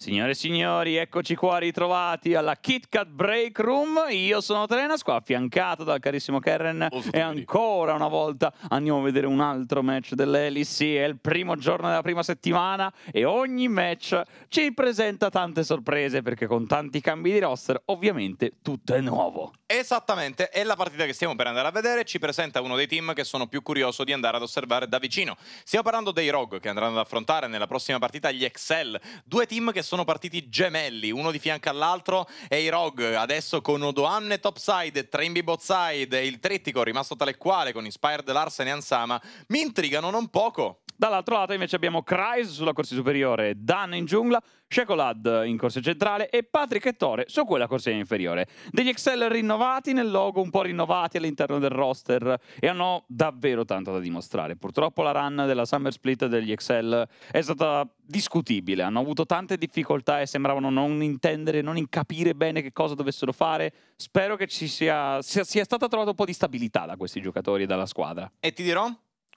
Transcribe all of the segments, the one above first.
Signore e signori, eccoci qua ritrovati alla Kit Kat Break Room. Io sono Trenas, qua affiancato dal carissimo Karen. Oh, e ancora una volta andiamo a vedere un altro match dell'Elysee. è il primo giorno della prima settimana e ogni match ci presenta tante sorprese perché con tanti cambi di roster ovviamente tutto è nuovo. Esattamente, e la partita che stiamo per andare a vedere ci presenta uno dei team che sono più curioso di andare ad osservare da vicino. Stiamo parlando dei Rogue che andranno ad affrontare nella prossima partita gli Excel, due team che sono sono partiti gemelli, uno di fianco all'altro e i Rog adesso con Odoanne topside, Trembi botside e il trittico rimasto tale quale con Inspired Larsen e Ansama mi intrigano non poco. Dall'altro lato invece abbiamo Kreis sulla corsa superiore, Dan in giungla, Shekolad in corsa centrale e Patrick e Tore su quella corsa inferiore. Degli Excel rinnovati nel logo, un po' rinnovati all'interno del roster e hanno davvero tanto da dimostrare. Purtroppo la run della Summer Split degli Excel è stata discutibile, hanno avuto tante difficoltà e sembravano non intendere, non capire bene che cosa dovessero fare. Spero che ci sia, sia, sia stata trovata un po' di stabilità da questi giocatori e dalla squadra. E ti dirò,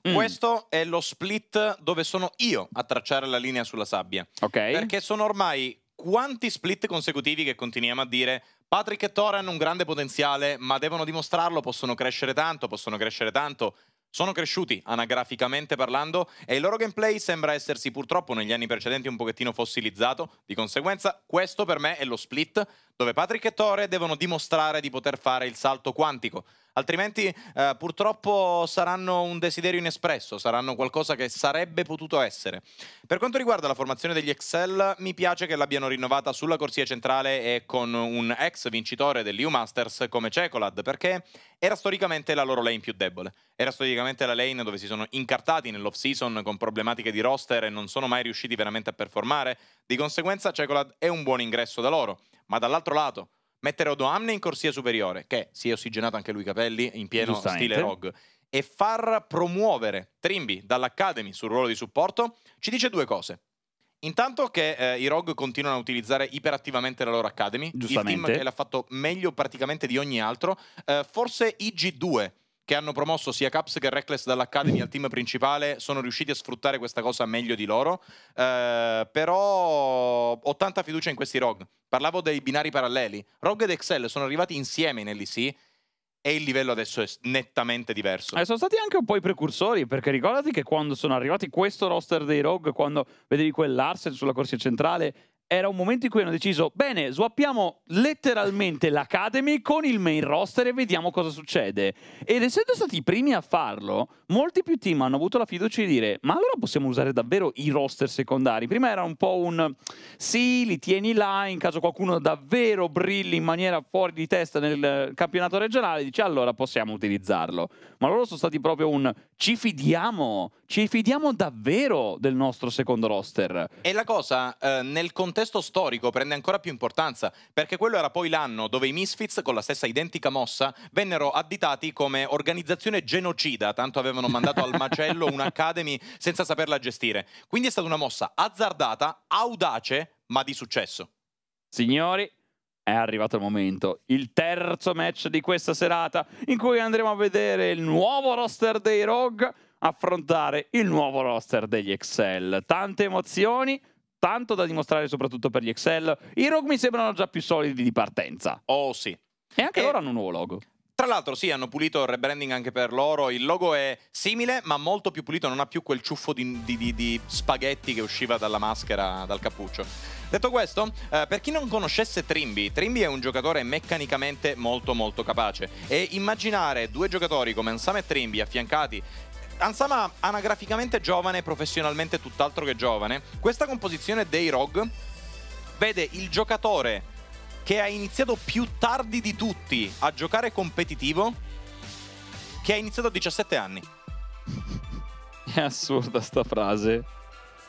Mm. Questo è lo split dove sono io a tracciare la linea sulla sabbia. Ok. Perché sono ormai quanti split consecutivi che continuiamo a dire Patrick e Thor hanno un grande potenziale, ma devono dimostrarlo, possono crescere tanto, possono crescere tanto. Sono cresciuti, anagraficamente parlando, e il loro gameplay sembra essersi purtroppo negli anni precedenti un pochettino fossilizzato, di conseguenza questo per me è lo split dove Patrick e Thor devono dimostrare di poter fare il salto quantico altrimenti eh, purtroppo saranno un desiderio inespresso, saranno qualcosa che sarebbe potuto essere. Per quanto riguarda la formazione degli Excel, mi piace che l'abbiano rinnovata sulla corsia centrale e con un ex vincitore dell'EU Masters come Cecolad, perché era storicamente la loro lane più debole. Era storicamente la lane dove si sono incartati nell'off-season con problematiche di roster e non sono mai riusciti veramente a performare. Di conseguenza Cecolad è un buon ingresso da loro, ma dall'altro lato mettere Odoamne in corsia superiore, che si è ossigenato anche lui i capelli in pieno stile Rogue, e far promuovere Trimby dall'Academy sul ruolo di supporto, ci dice due cose. Intanto che eh, i Rogue continuano a utilizzare iperattivamente la loro Academy, il team che l'ha fatto meglio praticamente di ogni altro, eh, forse IG2 che hanno promosso sia Caps che Reckless dall'Academy al team principale sono riusciti a sfruttare questa cosa meglio di loro. Eh, però ho tanta fiducia in questi ROG. Parlavo dei binari paralleli. ROG ed Excel sono arrivati insieme nell'IC e il livello adesso è nettamente diverso. Eh, sono stati anche un po' i precursori, perché ricordati che quando sono arrivati questo roster dei ROG, quando vedevi quell'Arsen sulla corsia centrale, era un momento in cui hanno deciso, bene, swappiamo letteralmente l'Academy con il main roster e vediamo cosa succede. Ed essendo stati i primi a farlo, molti più team hanno avuto la fiducia di dire, ma allora possiamo usare davvero i roster secondari? Prima era un po' un sì, li tieni là, in caso qualcuno davvero brilli in maniera fuori di testa nel campionato regionale, dici, allora possiamo utilizzarlo. Ma loro sono stati proprio un ci fidiamo ci fidiamo davvero del nostro secondo roster. E la cosa eh, nel contesto storico prende ancora più importanza, perché quello era poi l'anno dove i Misfits, con la stessa identica mossa, vennero additati come organizzazione genocida, tanto avevano mandato al macello un'academy senza saperla gestire. Quindi è stata una mossa azzardata, audace, ma di successo. Signori, è arrivato il momento, il terzo match di questa serata, in cui andremo a vedere il nuovo roster dei Rogue affrontare il nuovo roster degli Excel. Tante emozioni, tanto da dimostrare soprattutto per gli Excel. I Rogue mi sembrano già più solidi di partenza. Oh sì. E anche e... loro hanno un nuovo logo. Tra l'altro sì, hanno pulito il rebranding anche per loro, il logo è simile ma molto più pulito, non ha più quel ciuffo di, di, di, di spaghetti che usciva dalla maschera, dal cappuccio. Detto questo, eh, per chi non conoscesse Trimby, Trimby è un giocatore meccanicamente molto molto capace e immaginare due giocatori come Ansam e Trimby affiancati Ansama anagraficamente giovane, e professionalmente tutt'altro che giovane, questa composizione dei ROG vede il giocatore che ha iniziato più tardi di tutti a giocare competitivo, che ha iniziato a 17 anni. È assurda sta frase.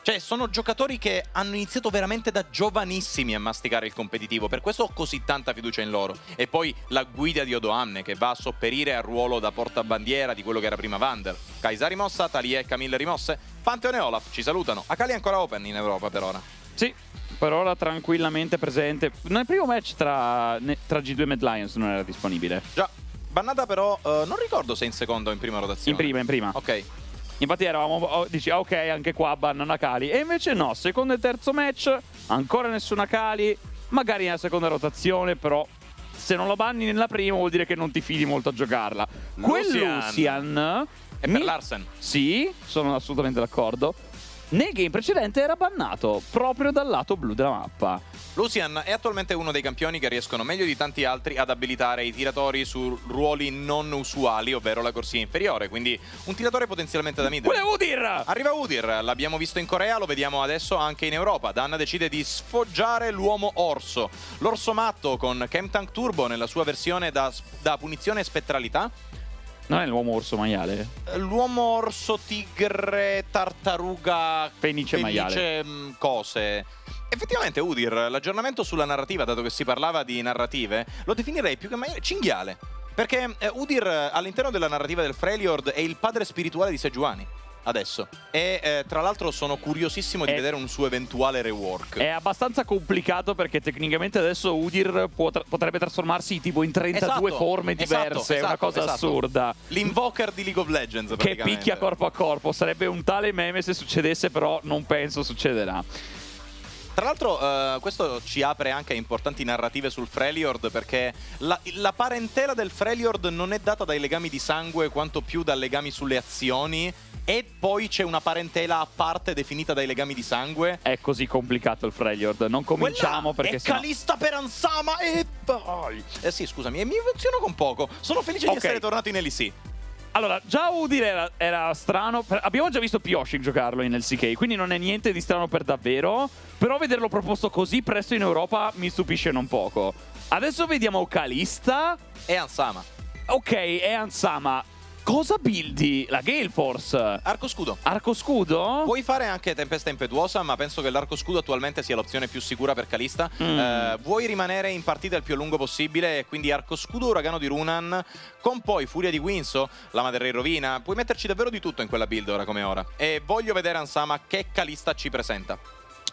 Cioè, sono giocatori che hanno iniziato veramente da giovanissimi a masticare il competitivo, per questo ho così tanta fiducia in loro. E poi la guida di Odoamne, che va a sopperire al ruolo da portabandiera di quello che era prima Vander. Kaisa rimossa, Talia e Camille rimosse, Pantheon e Olaf ci salutano. Akali è ancora open in Europa per ora. Sì, per ora tranquillamente presente. Nel primo match tra, tra G2 e Mad Lions non era disponibile. Già, bannata però, eh, non ricordo se in seconda o in prima rotazione. In prima, in prima. Ok. Infatti eravamo, oh, dici, ah, ok, anche qua bannano Cali. E invece no, secondo e terzo match, ancora nessuna Cali, magari nella seconda rotazione, però se non la banni nella prima vuol dire che non ti fidi molto a giocarla. Quel Lucian, Lucian è per Larsen. Sì, sono assolutamente d'accordo. Nel game precedente era bannato proprio dal lato blu della mappa. Lucian è attualmente uno dei campioni che riescono meglio di tanti altri ad abilitare i tiratori su ruoli non usuali, ovvero la corsia inferiore, quindi un tiratore potenzialmente da mid. Quello è Udir! Arriva Udir, l'abbiamo visto in Corea, lo vediamo adesso anche in Europa. Dan decide di sfoggiare l'uomo orso. L'orso matto con Chemtank Turbo nella sua versione da, da punizione e spettralità non è l'uomo orso maiale? Eh, l'uomo orso, tigre, tartaruga, fenice, fenice maiale. Mm, cose. Effettivamente, Udir, l'aggiornamento sulla narrativa, dato che si parlava di narrative, lo definirei più che maiale cinghiale. Perché eh, Udir all'interno della narrativa del Freljord è il padre spirituale di Sejuani adesso. E eh, tra l'altro sono curiosissimo di è, eh. vedere un suo eventuale rework. È abbastanza complicato perché tecnicamente adesso Udir tra potrebbe trasformarsi tipo in 32 esatto, forme esatto, diverse, esatto, è una esatto, cosa esatto. assurda. L'invoker di League of Legends Che picchia corpo a corpo, sarebbe un tale meme se succedesse però non penso succederà. Tra l'altro uh, questo ci apre anche a importanti narrative sul Freljord perché la, la, parentela del Freljord non è data dai legami di sangue quanto più da legami sulle azioni e poi c'è una parentela a parte definita dai legami di sangue. È così complicato il Freljord, non cominciamo Quella perché è sennò... calista per Ansama e poi... Eh sì, scusami, mi emoziono con poco, sono felice okay. di essere tornato in LC. Allora, già Udir era, era, strano. Abbiamo già visto Pioshik giocarlo in LCK, quindi non è niente di strano per davvero. Però vederlo proposto così presto in Europa mi stupisce non poco. Adesso vediamo Calista. E Ansama. Ok, è Ansama. Cosa buildi? La Gale Force? Arco scudo. Arco scudo? Puoi fare anche tempesta impetuosa, ma penso che l'arco scudo attualmente sia l'opzione più sicura per Kalista. Mm. Eh, vuoi rimanere in partita il più a lungo possibile, quindi arco scudo, uragano di Runan, con poi furia di Winso, lama del re rovina. Puoi metterci davvero di tutto in quella build ora come ora. E voglio vedere Ansama che Kalista ci presenta.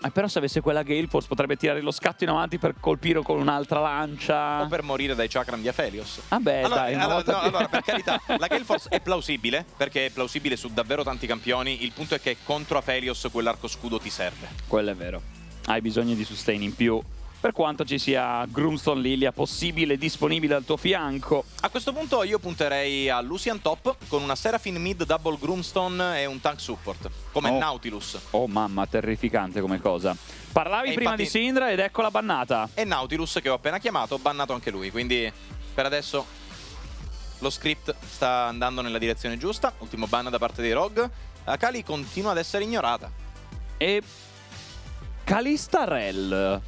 Eh, però se avesse quella Gale Force potrebbe tirare lo scatto in avanti per colpire con un'altra lancia. O per morire dai chakram di Aphelios. Ah beh, allora, dai, allora, no, allora, per carità, la Gale Force è plausibile, perché è plausibile su davvero tanti campioni. Il punto è che contro Aphelios quell'arco scudo ti serve. Quello è vero. Hai bisogno di sustain in più per quanto ci sia Groomstone Lilia possibile disponibile al tuo fianco. A questo punto io punterei a Lucian top con una Seraphine mid, double Groomstone e un tank support, come oh. Nautilus. Oh mamma, terrificante come cosa. Parlavi e prima infatti... di Sindra ed ecco la bannata. E Nautilus che ho appena chiamato, bannato anche lui, quindi per adesso lo script sta andando nella direzione giusta. Ultimo ban da parte dei Rogue. Akali eh, continua ad essere ignorata. E Calista Rel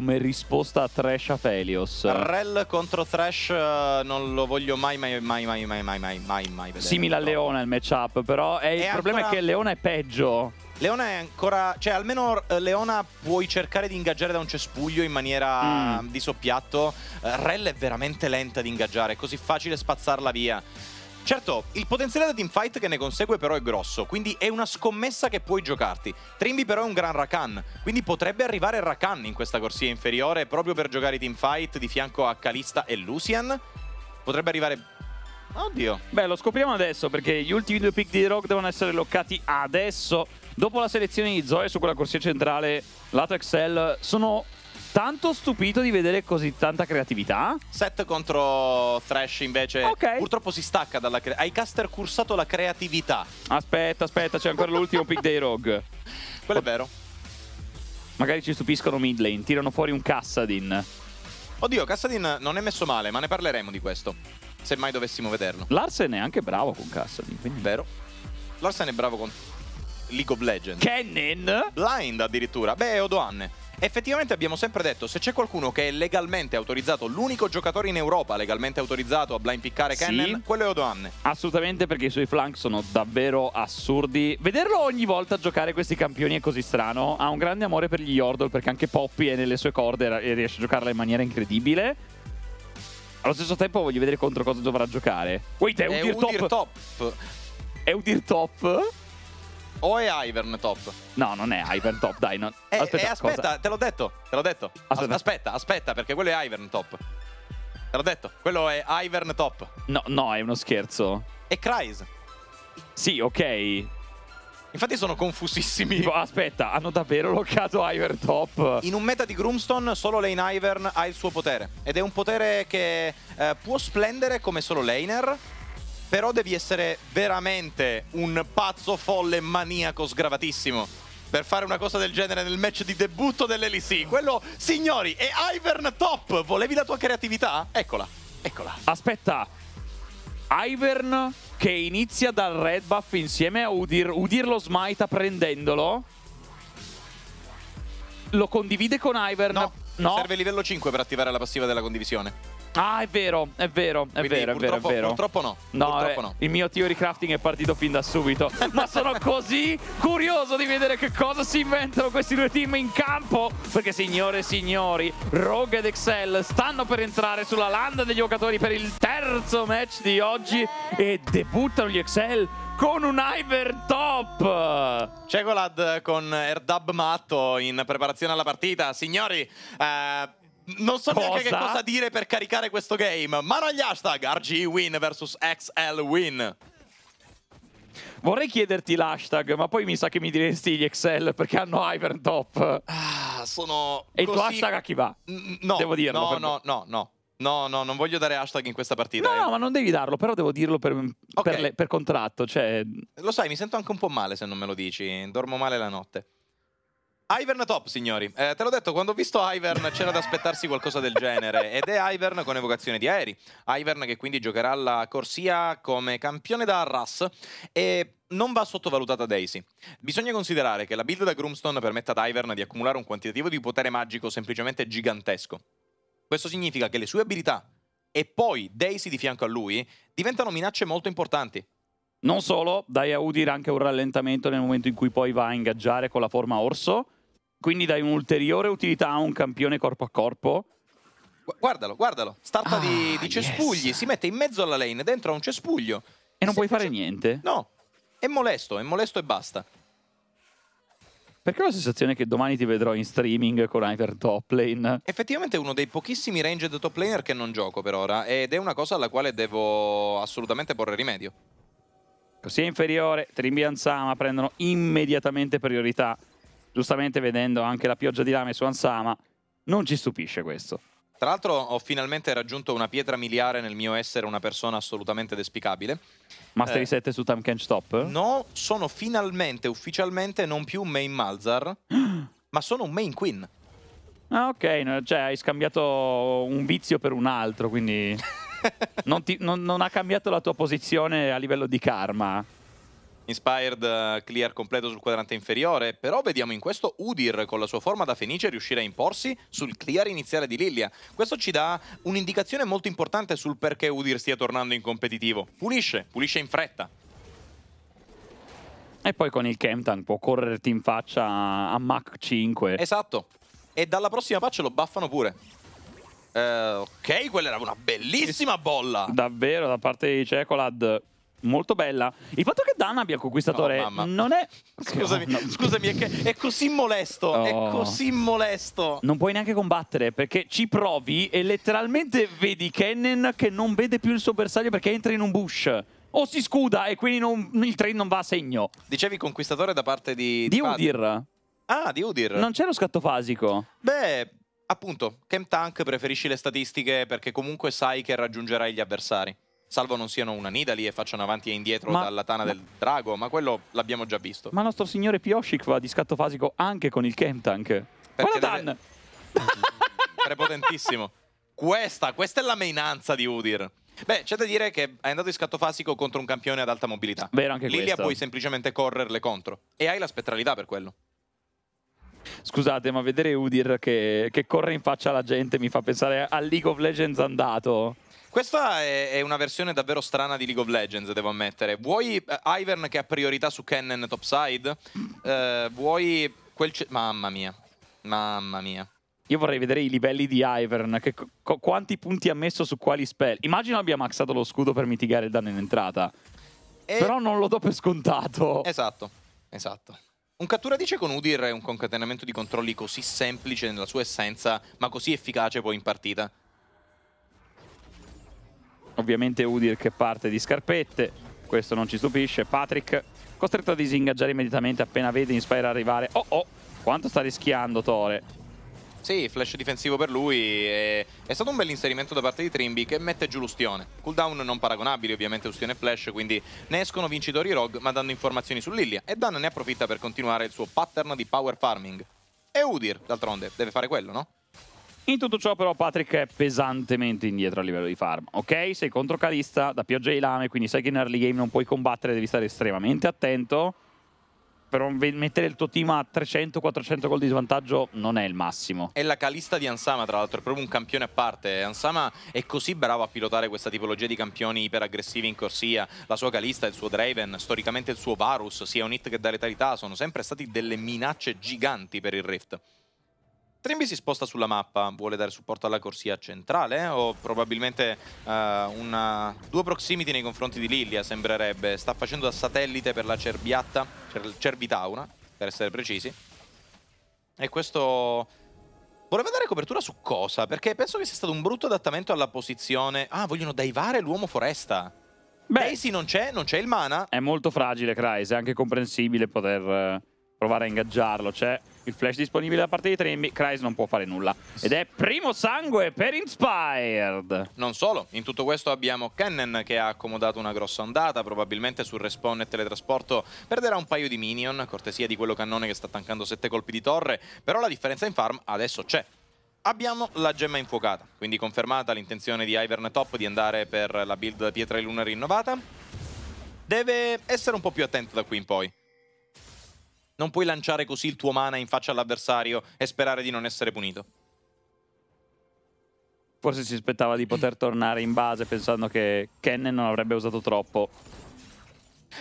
come risposta a Trash a Felios. Rel contro Trash eh, non lo voglio mai, mai, mai, mai, mai, mai, mai, mai, mai vedere. Simile a Leona il matchup, però è il è problema è che Leona è peggio. Leona è ancora... Cioè, almeno eh, Leona puoi cercare di ingaggiare da un cespuglio in maniera mm. di soppiatto. Eh, Rel è veramente lenta di ingaggiare, è così facile spazzarla via. Certo, il potenziale da teamfight che ne consegue però è grosso, quindi è una scommessa che puoi giocarti. Trimby però è un gran Rakan, quindi potrebbe arrivare Rakan in questa corsia inferiore proprio per giocare i teamfight di fianco a Kalista e Lucian. Potrebbe arrivare... Oddio. Beh, lo scopriamo adesso perché gli ultimi due pick di Rogue devono essere loccati adesso. Dopo la selezione di Zoe su quella corsia centrale, lato Excel, sono tanto stupito di vedere così tanta creatività. Set contro Thresh invece okay. purtroppo si stacca dalla creatività. Hai caster cursato la creatività. Aspetta, aspetta, c'è ancora l'ultimo pick dei Rogue. Quello è vero. Magari ci stupiscono mid lane, tirano fuori un Cassadin. Oddio, Cassadin non è messo male, ma ne parleremo di questo. Se mai dovessimo vederlo. Larsen è anche bravo con Cassadin, quindi... Vero. Larsen è bravo con League of Legends. Kennen? Blind addirittura. Beh, Odoanne effettivamente abbiamo sempre detto, se c'è qualcuno che è legalmente autorizzato, l'unico giocatore in Europa legalmente autorizzato a blind piccare sì. quello è Odoanne. Assolutamente, perché i suoi flank sono davvero assurdi. Vederlo ogni volta giocare questi campioni è così strano. Ha un grande amore per gli Yordle, perché anche Poppy è nelle sue corde e riesce a giocarla in maniera incredibile. Allo stesso tempo voglio vedere contro cosa dovrà giocare. Wait, è, è Udir, Udir top. top. È Udir top? O è Ivern top? No, non è Ivern top, dai. Non... Eh, aspetta, eh, aspetta te l'ho detto, te l'ho detto. Aspetta. aspetta, aspetta, perché quello è Ivern top. Te l'ho detto, quello è Ivern top. No, no, è uno scherzo. È Cryze. Sì, ok. Infatti sono confusissimi. Tipo, aspetta, hanno davvero locato Ivern top? In un meta di Groomstone solo lane Ivern ha il suo potere. Ed è un potere che eh, può splendere come solo laner, però devi essere veramente un pazzo folle maniaco sgravatissimo per fare una cosa del genere nel match di debutto dell'LEC. Quello, signori, è Ivern Top. Volevi la tua creatività? Eccola, eccola. Aspetta. Ivern che inizia dal red buff insieme a Udir. Udir lo smita prendendolo. Lo condivide con Ivern. No, no. serve livello 5 per attivare la passiva della condivisione. Ah, è vero, è vero, è Quindi, vero, è vero, è vero. Purtroppo no. No, purtroppo eh, no. Il mio theory crafting è partito fin da subito. Ma sono così curioso di vedere che cosa si inventano questi due team in campo. Perché, signore e signori, Rogue ed Excel stanno per entrare sulla landa degli giocatori per il terzo match di oggi. E debuttano gli Excel con un Iver top. C'è Golad con Erdab matto in preparazione alla partita. Signori, eh, non so cosa? neanche che cosa dire per caricare questo game. Mano agli hashtag RG RGWin vs Win. Vorrei chiederti l'hashtag, ma poi mi sa che mi diresti gli Excel perché hanno Ivern top. Ah, sono. E così... il tuo hashtag a chi va? No. Devo dirlo. No, no, no, no. No, no, non voglio dare hashtag in questa partita. No, eh. no, ma non devi darlo, però devo dirlo per, okay. per, le, per contratto. Cioè... Lo sai, mi sento anche un po' male se non me lo dici. Dormo male la notte. Ivern top, signori. Eh, te l'ho detto, quando ho visto Ivern c'era da aspettarsi qualcosa del genere. Ed è Ivern con evocazione di aerei. Ivern che quindi giocherà alla corsia come campione da Arras. E non va sottovalutata Daisy. Bisogna considerare che la build da Groomstone permette ad Ivern di accumulare un quantitativo di potere magico semplicemente gigantesco. Questo significa che le sue abilità e poi Daisy di fianco a lui diventano minacce molto importanti. Non solo, dai a Udir anche un rallentamento nel momento in cui poi va a ingaggiare con la forma orso, quindi dai un'ulteriore utilità a un campione corpo a corpo. Guardalo, guardalo, starta ah, di, di, cespugli, yes. si mette in mezzo alla lane, dentro a un cespuglio. E non puoi fare niente? No, è molesto, è molesto e basta. Perché ho la sensazione che domani ti vedrò in streaming con Iver top lane? Effettivamente è uno dei pochissimi ranged top laner che non gioco per ora ed è una cosa alla quale devo assolutamente porre rimedio. Corsia inferiore, Trimbianzama prendono immediatamente priorità. Giustamente vedendo anche la pioggia di lame su Ansama, non ci stupisce questo. Tra l'altro ho finalmente raggiunto una pietra miliare nel mio essere una persona assolutamente despicabile. Mastery eh, 7 su Time Can't Stop? No, sono finalmente, ufficialmente, non più un main Malzar, ma sono un main Queen. Ah ok, cioè hai scambiato un vizio per un altro, quindi... non, ti, non, non ha cambiato la tua posizione a livello di karma. Inspired eh, clear completo sul quadrante inferiore, però vediamo in questo Udir con la sua forma da Fenice riuscire a imporsi sul clear iniziale di Lilia. Questo ci dà un'indicazione molto importante sul perché Udir stia tornando in competitivo. Pulisce, pulisce in fretta. E poi con il Kemptan può correrti in faccia a Mach 5. Esatto. E dalla prossima patch lo baffano pure. Eh, ok, quella era una bellissima bolla. Davvero, da parte di Cecolad molto bella. Il fatto che Dan abbia il conquistatore oh, non è. Scusami, no. scusami è, è, così molesto. Oh. È così molesto. Non puoi neanche combattere perché ci provi e letteralmente vedi Kennen che non vede più il suo bersaglio perché entra in un bush. O si scuda e quindi non, il train non va a segno. Dicevi conquistatore da parte di. Di, di Udir. Ah, di Udir. Non c'è lo scatto fasico. Beh. Appunto, Camp Tank preferisci le statistiche perché comunque sai che raggiungerai gli avversari. Salvo non siano una Nidali e facciano avanti e indietro ma, dalla tana ma, del drago, ma quello l'abbiamo già visto. Ma nostro signore Pioshik va di scatto fasico anche con il Camp Tank. Perché Guarda deve... Dan! Prepotentissimo. questa, questa è la mainanza di Udir. Beh, c'è da dire che hai andato in scatto fasico contro un campione ad alta mobilità. Vero anche Lilia questa. puoi semplicemente correrle contro. E hai la spettralità per quello. Scusate, ma vedere Udir che, che corre in faccia alla gente mi fa pensare al League of Legends andato. Questa è, una versione davvero strana di League of Legends, devo ammettere. Vuoi eh, Ivern che ha priorità su Kennen topside? Eh, vuoi quel... Mamma mia. Mamma mia. Io vorrei vedere i livelli di Ivern, quanti punti ha messo su quali spell. Immagino abbia maxato lo scudo per mitigare il danno in entrata. E... Eh. Però non lo do per scontato. Esatto, esatto. Un cattura dice con Udir è un concatenamento di controlli così semplice nella sua essenza, ma così efficace poi in partita. Ovviamente Udir che parte di scarpette, questo non ci stupisce. Patrick costretto a disingaggiare immediatamente appena vede Inspire arrivare. Oh oh, quanto sta rischiando Tore. Sì, flash difensivo per lui. E... È stato un bel inserimento da parte di Trimby che mette giù l'ustione. Cooldown non paragonabili, ovviamente, ustione e flash, quindi ne escono vincitori Rogue, ma dando informazioni su Lilia. E Dan ne approfitta per continuare il suo pattern di power farming. E Udir, d'altronde, deve fare quello, no? In tutto ciò però Patrick è pesantemente indietro a livello di farm, ok? Sei contro Calista, da pioggia e lame, quindi sai che in early game non puoi combattere, devi stare estremamente attento però mettere il tuo team a 300-400 gol di svantaggio non è il massimo. E la calista di Ansama, tra l'altro, è proprio un campione a parte. Ansama è così bravo a pilotare questa tipologia di campioni iperaggressivi in corsia. La sua calista, il suo Draven, storicamente il suo Varus, sia un hit che da letalità, sono sempre stati delle minacce giganti per il Rift. Trimby si sposta sulla mappa, vuole dare supporto alla corsia centrale o probabilmente uh, una... due proximity nei confronti di Lilia sembrerebbe. Sta facendo da satellite per la Cerbiatta, cer Cerbitauna per essere precisi. E questo... Voleva dare copertura su cosa? Perché penso che sia stato un brutto adattamento alla posizione... Ah, vogliono daivare l'uomo foresta. Beh, Daisy non c'è, non c'è il mana. È molto fragile, Kreis, è anche comprensibile poter eh, provare a ingaggiarlo. C'è... Cioè il flash disponibile da parte di Trembi, Kreis non può fare nulla. Ed è primo sangue per Inspired. Non solo, in tutto questo abbiamo Kennen che ha accomodato una grossa ondata, probabilmente sul respawn e teletrasporto perderà un paio di minion, cortesia di quello cannone che sta tankando 7 colpi di torre, però la differenza in farm adesso c'è abbiamo la gemma infuocata, quindi confermata l'intenzione di Ivern Top di andare per la build Pietra e Luna rinnovata. Deve essere un po' più attento da qui in poi. Non puoi lanciare così il tuo mana in faccia all'avversario e sperare di non essere punito. Forse si aspettava di poter tornare in base pensando che Kennen non avrebbe usato troppo.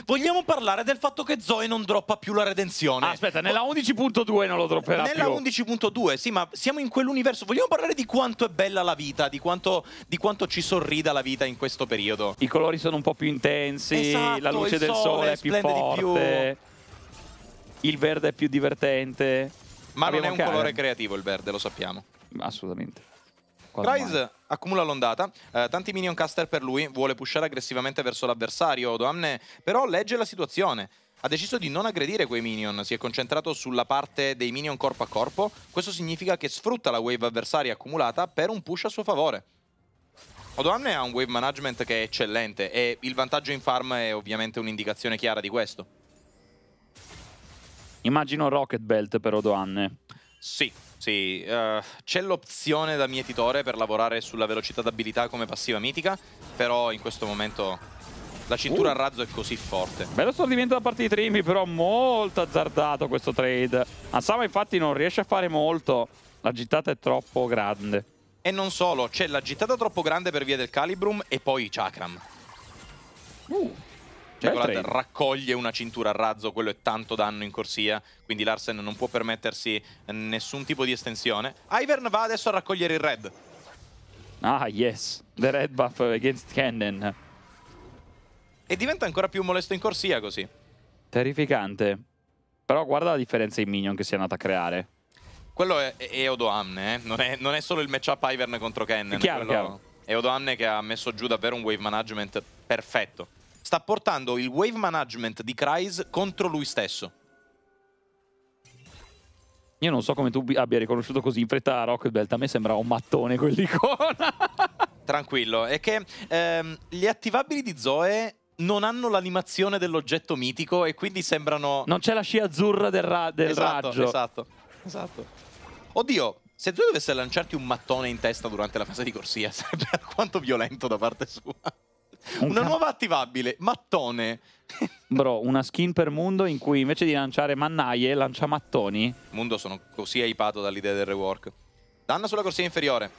Vogliamo parlare del fatto che Zoe non droppa più la redenzione. Ah, aspetta, nella 11.2 non lo dropperà nella più. Nella 11.2, sì, ma siamo in quell'universo. Vogliamo parlare di quanto è bella la vita, di quanto, di quanto, ci sorrida la vita in questo periodo. I colori sono un po' più intensi, esatto, la luce del sole, sole è più forte. Di più il verde è più divertente. Ma Abbiamo non è un colore creativo il verde, lo sappiamo. Assolutamente. Price accumula l'ondata, eh, tanti minion caster per lui, vuole pushare aggressivamente verso l'avversario, Odoamne però legge la situazione. Ha deciso di non aggredire quei minion, si è concentrato sulla parte dei minion corpo a corpo. Questo significa che sfrutta la wave avversaria accumulata per un push a suo favore. Odoamne ha un wave management che è eccellente e il vantaggio in farm è ovviamente un'indicazione chiara di questo. Immagino Rocket Belt per Odoanne. Sì, sì. Uh, c'è l'opzione da mietitore per lavorare sulla velocità d'abilità come passiva mitica, però in questo momento la cintura uh. a razzo è così forte. Bello stordimento da parte di Trimby, però molto azzardato questo trade. Asama infatti non riesce a fare molto, la gittata è troppo grande. E non solo, c'è la gittata troppo grande per via del Calibrum e poi Chakram. Uh. Cecolad cioè, raccoglie una cintura a razzo, quello è tanto danno in corsia, quindi Larsen non può permettersi eh, nessun tipo di estensione. Ivern va adesso a raccogliere il red. Ah, yes, the red buff against Cannon. E diventa ancora più molesto in corsia così. Terrificante. Però guarda la differenza in minion che si è andata a creare. Quello è, è Odoamne, eh? non, è, non, è, solo il matchup Ivern contro Cannon. Chiaro, chiaro. È Odoamne che ha messo giù davvero un wave management perfetto sta portando il wave management di Kryze contro lui stesso. Io non so come tu abbia riconosciuto così in fretta Rocket Belt, a me sembra un mattone quell'icona. Tranquillo, è che ehm, gli attivabili di Zoe non hanno l'animazione dell'oggetto mitico e quindi sembrano... Non c'è la scia azzurra del, ra del esatto, raggio. Esatto, esatto. Oddio, se Zoe dovesse lanciarti un mattone in testa durante la fase di corsia, sarebbe alquanto violento da parte sua. Un una nuova attivabile, mattone. Bro, una skin per mondo in cui invece di lanciare mannaie lancia mattoni. Mundo sono così aipato dall'idea del rework. Danna sulla corsia inferiore,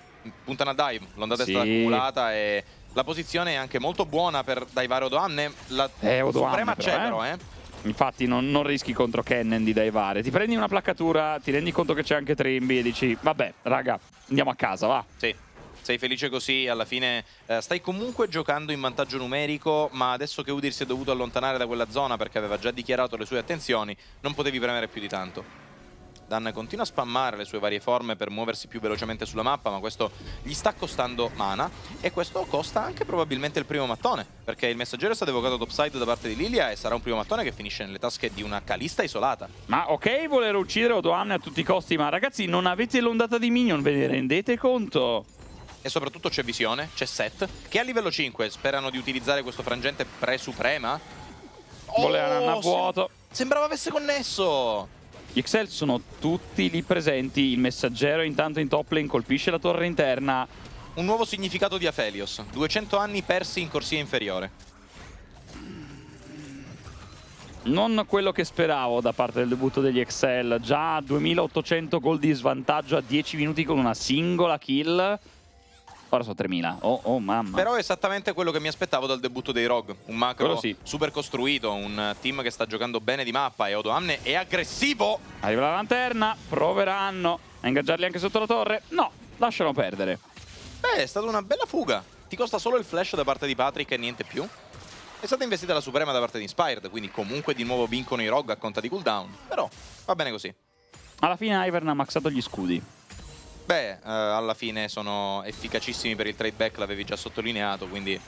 puntano a dive, l'ondata sì. è accumulata e la posizione è anche molto buona per divare Odoanne. La eh, Odoanne, suprema c'è eh. però, eh. Infatti non, non, rischi contro Kennen di divare. Ti prendi una placcatura, ti rendi conto che c'è anche Trimby e dici, vabbè, raga, andiamo a casa, va. Sì sei felice così, alla fine eh, stai comunque giocando in vantaggio numerico, ma adesso che Udir si è dovuto allontanare da quella zona perché aveva già dichiarato le sue attenzioni, non potevi premere più di tanto. Dan continua a spammare le sue varie forme per muoversi più velocemente sulla mappa, ma questo gli sta costando mana e questo costa anche probabilmente il primo mattone, perché il messaggero è stato evocato topside da parte di Lilia e sarà un primo mattone che finisce nelle tasche di una calista isolata. Ma ok voler uccidere Odoan a tutti i costi, ma ragazzi non avete l'ondata di minion, ve ne rendete conto? e soprattutto c'è Visione, c'è Set, che a livello 5 sperano di utilizzare questo frangente pre-suprema. Oh, Voleva una vuoto. sembrava avesse connesso. Gli XL sono tutti lì presenti, il messaggero intanto in top lane colpisce la torre interna. Un nuovo significato di Aphelios, 200 anni persi in corsia inferiore. Non quello che speravo da parte del debutto degli XL, già 2800 gol di svantaggio a 10 minuti con una singola kill spara su 3000. Oh, oh, mamma. Però è esattamente quello che mi aspettavo dal debutto dei Rog. Un macro sì. super costruito, un team che sta giocando bene di mappa e Odo è aggressivo. Arriva la lanterna, proveranno a ingaggiarli anche sotto la torre. No, lasciano perdere. Beh, è stata una bella fuga. Ti costa solo il flash da parte di Patrick e niente più. È stata investita la Suprema da parte di Inspired, quindi comunque di nuovo vincono i Rog a conta di cooldown. Però va bene così. Alla fine Ivern ha maxato gli scudi. Beh, eh, alla fine sono efficacissimi per il trade back, l'avevi già sottolineato, quindi...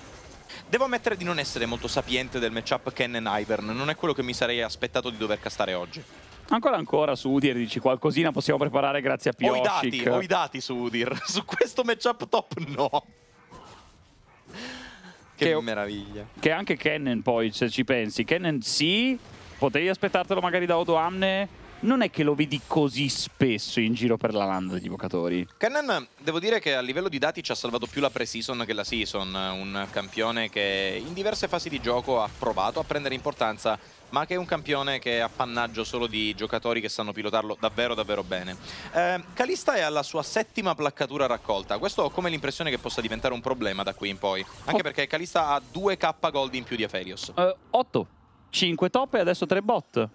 Devo ammettere di non essere molto sapiente del matchup kennen Ivern, non è quello che mi sarei aspettato di dover castare oggi. Ancora ancora su Udir dici qualcosina possiamo preparare grazie a Pioscic. Ho i dati, ho i dati su Udir, su questo matchup top no. Che, che meraviglia. Che anche Kennen poi, se ci pensi. Kennen sì, potevi aspettartelo magari da Odoamne, non è che lo vedi così spesso in giro per la landa degli evocatori. Cannon, devo dire che a livello di dati ci ha salvato più la pre-season che la season, un campione che in diverse fasi di gioco ha provato a prendere importanza, ma che è un campione che è appannaggio solo di giocatori che sanno pilotarlo davvero davvero bene. Eh, Calista è alla sua settima placcatura raccolta, questo ho come l'impressione che possa diventare un problema da qui in poi, anche oh. perché Calista ha 2k gold in più di Aphelios. Uh, 8, 5 top e adesso 3 bot.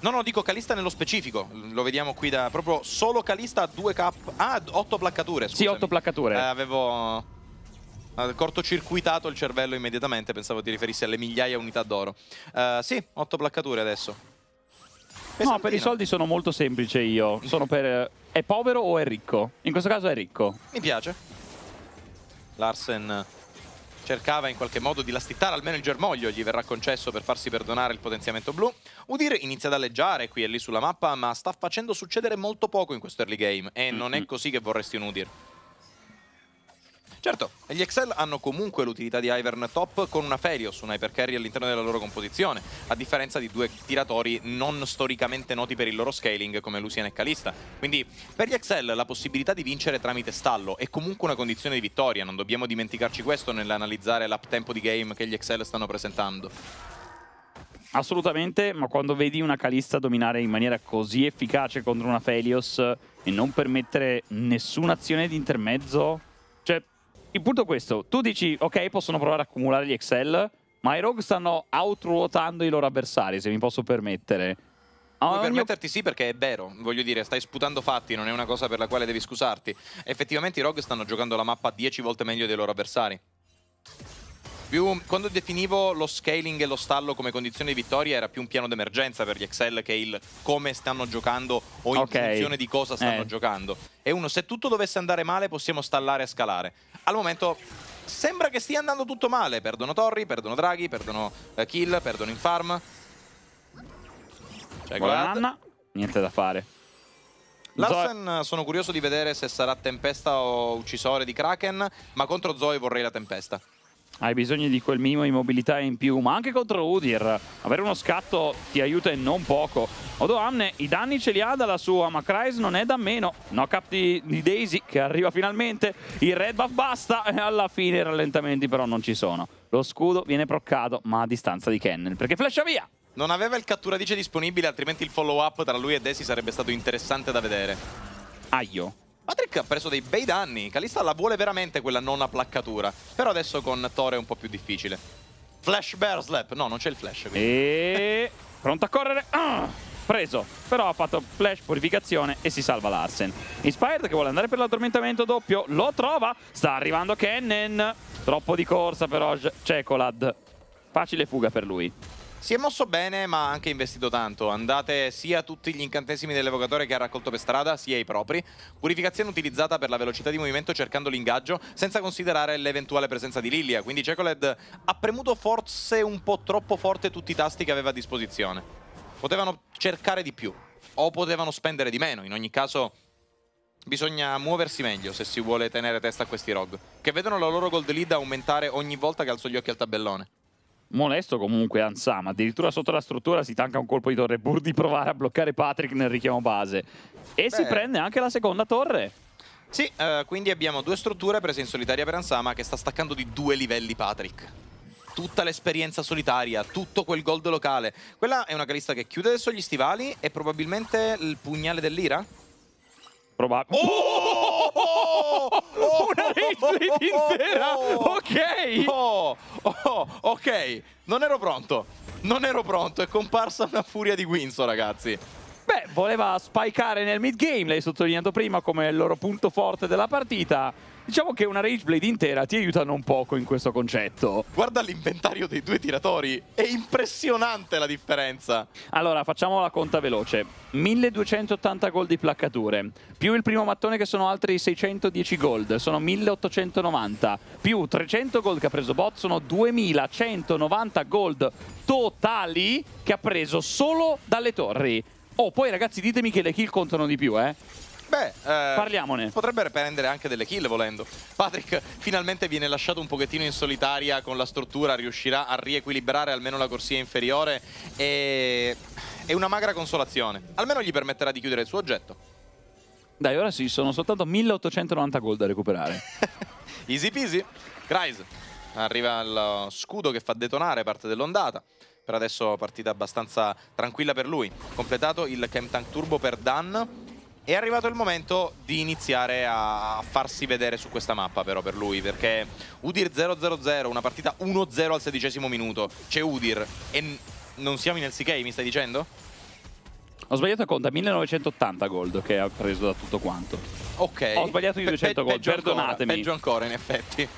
No, no, dico Calista nello specifico, lo vediamo qui da proprio solo Calista a 2K, ah, 8 placcature, scusami. Sì, 8 placcature. Eh, avevo eh, cortocircuitato il cervello immediatamente, pensavo ti riferissi alle migliaia unità d'oro. Uh, sì, 8 placcature adesso. Pesantina. No, per i soldi sono molto semplice io, sono per... è povero o è ricco? In questo caso è ricco. Mi piace. Larsen cercava in qualche modo di lastitare almeno il germoglio, gli verrà concesso per farsi perdonare il potenziamento blu. Udir inizia ad alleggiare qui e lì sulla mappa, ma sta facendo succedere molto poco in questo early game e mm -hmm. non è così che vorresti un Udir. Certo, gli Excel hanno comunque l'utilità di Ivern top con una Ferios, un hypercarry all'interno della loro composizione, a differenza di due tiratori non storicamente noti per il loro scaling come Lucian e Calista. Quindi per gli Excel la possibilità di vincere tramite stallo è comunque una condizione di vittoria, non dobbiamo dimenticarci questo nell'analizzare l'up tempo di game che gli Excel stanno presentando. Assolutamente, ma quando vedi una Calista dominare in maniera così efficace contro una Felios e non permettere nessuna azione di intermezzo il punto è questo. Tu dici, ok, possono provare ad accumulare gli Excel, ma i Rogue stanno outruotando i loro avversari, se mi posso permettere. Puoi permetterti sì perché è vero, voglio dire, stai sputando fatti, non è una cosa per la quale devi scusarti. Effettivamente i Rogue stanno giocando la mappa 10 volte meglio dei loro avversari. Più, quando definivo lo scaling e lo stallo come condizione di vittoria era più un piano d'emergenza per gli Excel che il come stanno giocando o in okay. funzione di cosa stanno eh. giocando. E uno, se tutto dovesse andare male possiamo stallare e scalare. Al momento sembra che stia andando tutto male. Perdono Torri, perdono Draghi, perdono eh, Kill, perdono Infarm. C'è cioè, Guarda. Niente da fare. Larsen sono curioso di vedere se sarà Tempesta o Uccisore di Kraken, ma contro Zoe vorrei la Tempesta hai bisogno di quel minimo di mobilità in più, ma anche contro Udir. Avere uno scatto ti aiuta e non poco. Odoamne i danni ce li ha dalla sua, ma Kryze non è da meno. Knock up di, di, Daisy che arriva finalmente, il red buff basta e alla fine i rallentamenti però non ci sono. Lo scudo viene proccato, ma a distanza di Kennel, perché flasha via. Non aveva il catturadice disponibile, altrimenti il follow up tra lui e Daisy sarebbe stato interessante da vedere. Aio. Matrick ha preso dei bei danni, Kalista la vuole veramente quella non placcatura, però adesso con Tore è un po' più difficile. Flash Bear Slap, no non c'è il flash. Quindi. E... pronto a correre, ah, preso, però ha fatto flash purificazione e si salva Larsen. Inspired che vuole andare per l'addormentamento doppio, lo trova, sta arrivando Kennen, troppo di corsa però Cecolad, facile fuga per lui. Si è mosso bene ma ha anche investito tanto, andate sia tutti gli incantesimi dell'evocatore che ha raccolto per strada sia i propri, purificazione utilizzata per la velocità di movimento cercando l'ingaggio senza considerare l'eventuale presenza di Lilia, quindi Cecoled ha premuto forse un po' troppo forte tutti i tasti che aveva a disposizione, potevano cercare di più o potevano spendere di meno, in ogni caso bisogna muoversi meglio se si vuole tenere testa a questi rogue, che vedono la loro gold lead aumentare ogni volta che alzo gli occhi al tabellone molesto comunque Ansama, addirittura sotto la struttura si tanca un colpo di torre pur di provare a bloccare Patrick nel richiamo base e Beh. si prende anche la seconda torre. Sì, eh, quindi abbiamo due strutture prese in solitaria per Ansama che sta staccando di due livelli Patrick. Tutta l'esperienza solitaria, tutto quel gold locale. Quella è una calista che chiude adesso gli stivali e probabilmente il pugnale dell'ira? Probabile. Oh! oh! oh, oh Una retweet intera! Ok! Oh, ok, non ero pronto. Non ero pronto, è comparsa una furia di Winsor, ragazzi. Beh, voleva spikeare nel mid game, l'hai sottolineato prima come il loro punto forte della partita Diciamo che una Rageblade intera ti aiuta non poco in questo concetto. Guarda l'inventario dei due tiratori, è impressionante la differenza. Allora, facciamo la conta veloce. 1280 gold di placcature, più il primo mattone che sono altri 610 gold, sono 1890, più 300 gold che ha preso Bot, sono 2190 gold totali che ha preso solo dalle torri. Oh, poi ragazzi ditemi che le kill contano di più, eh. Beh, eh, parliamone. Potrebbe prendere anche delle kill volendo. Patrick finalmente viene lasciato un pochettino in solitaria con la struttura, riuscirà a riequilibrare almeno la corsia inferiore e è una magra consolazione. Almeno gli permetterà di chiudere il suo oggetto. Dai, ora sì, sono soltanto 1890 gold da recuperare. Easy peasy. Grise. arriva il scudo che fa detonare parte dell'ondata per adesso partita abbastanza tranquilla per lui. Completato il Chemtank Turbo per Dan. È arrivato il momento di iniziare a farsi vedere su questa mappa però per lui perché Udir 0-0-0, una partita 1-0 al sedicesimo minuto, c'è Udir e non siamo in LCK mi stai dicendo? Ho sbagliato a conta, 1980 gold che ha preso da tutto quanto. Ok. Ho sbagliato di 200 pe gold, peggio perdonatemi. Ancora, peggio ancora in effetti.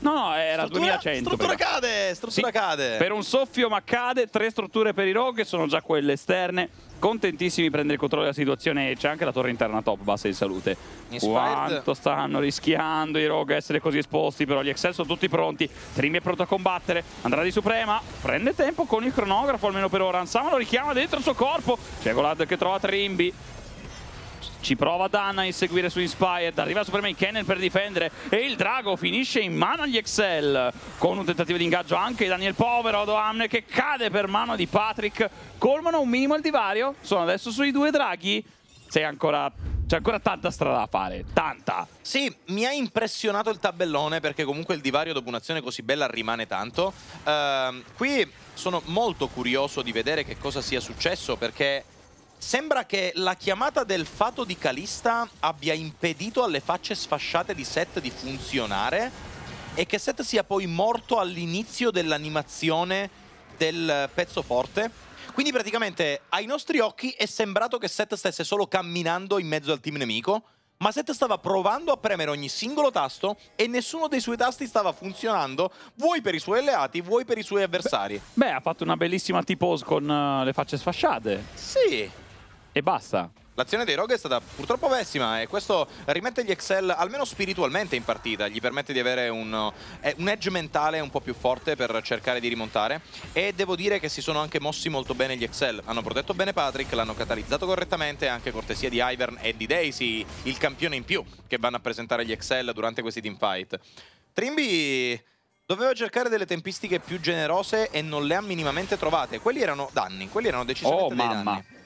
No, no, era struttura, 2100. Struttura però. cade, struttura sì, cade. Per un soffio ma cade, tre strutture per i rogue sono già quelle esterne contentissimi di prendere il controllo della situazione. C'è anche la torre interna top bassa di salute. Inspired. Quanto stanno rischiando i Rogue essere così esposti, però gli Excel sono tutti pronti. Trimi è pronto a combattere, andrà di Suprema, prende tempo con il cronografo almeno per ora. Ansama lo richiama dentro il suo corpo. C'è Golad che trova Trimby, ci prova Dana a inseguire su Inspired, arriva Superman Cannon per difendere e il drago finisce in mano agli Excel con un tentativo di ingaggio anche Daniel Povero, Doamne che cade per mano di Patrick, colmano un minimo il divario, sono adesso sui due draghi, sei ancora c'è ancora tanta strada da fare, tanta. Sì, mi ha impressionato il tabellone perché comunque il divario dopo un'azione così bella rimane tanto. Uh, qui sono molto curioso di vedere che cosa sia successo perché Sembra che la chiamata del fato di Calista abbia impedito alle facce sfasciate di Seth di funzionare e che Seth sia poi morto all'inizio dell'animazione del pezzo forte. Quindi praticamente ai nostri occhi è sembrato che Seth stesse solo camminando in mezzo al team nemico, ma Seth stava provando a premere ogni singolo tasto e nessuno dei suoi tasti stava funzionando, vuoi per i suoi alleati, vuoi per i suoi avversari. Beh, beh ha fatto una bellissima T-pose con uh, le facce sfasciate. Sì, e basta. L'azione dei Rogue è stata purtroppo pessima e questo rimette gli Excel almeno spiritualmente in partita, gli permette di avere un, eh, un, edge mentale un po' più forte per cercare di rimontare e devo dire che si sono anche mossi molto bene gli Excel, hanno protetto bene Patrick, l'hanno catalizzato correttamente anche cortesia di Ivern e di Daisy, il campione in più che vanno a presentare gli Excel durante questi teamfight. Trimby doveva cercare delle tempistiche più generose e non le ha minimamente trovate, quelli erano danni, quelli erano decisamente oh, mamma. danni.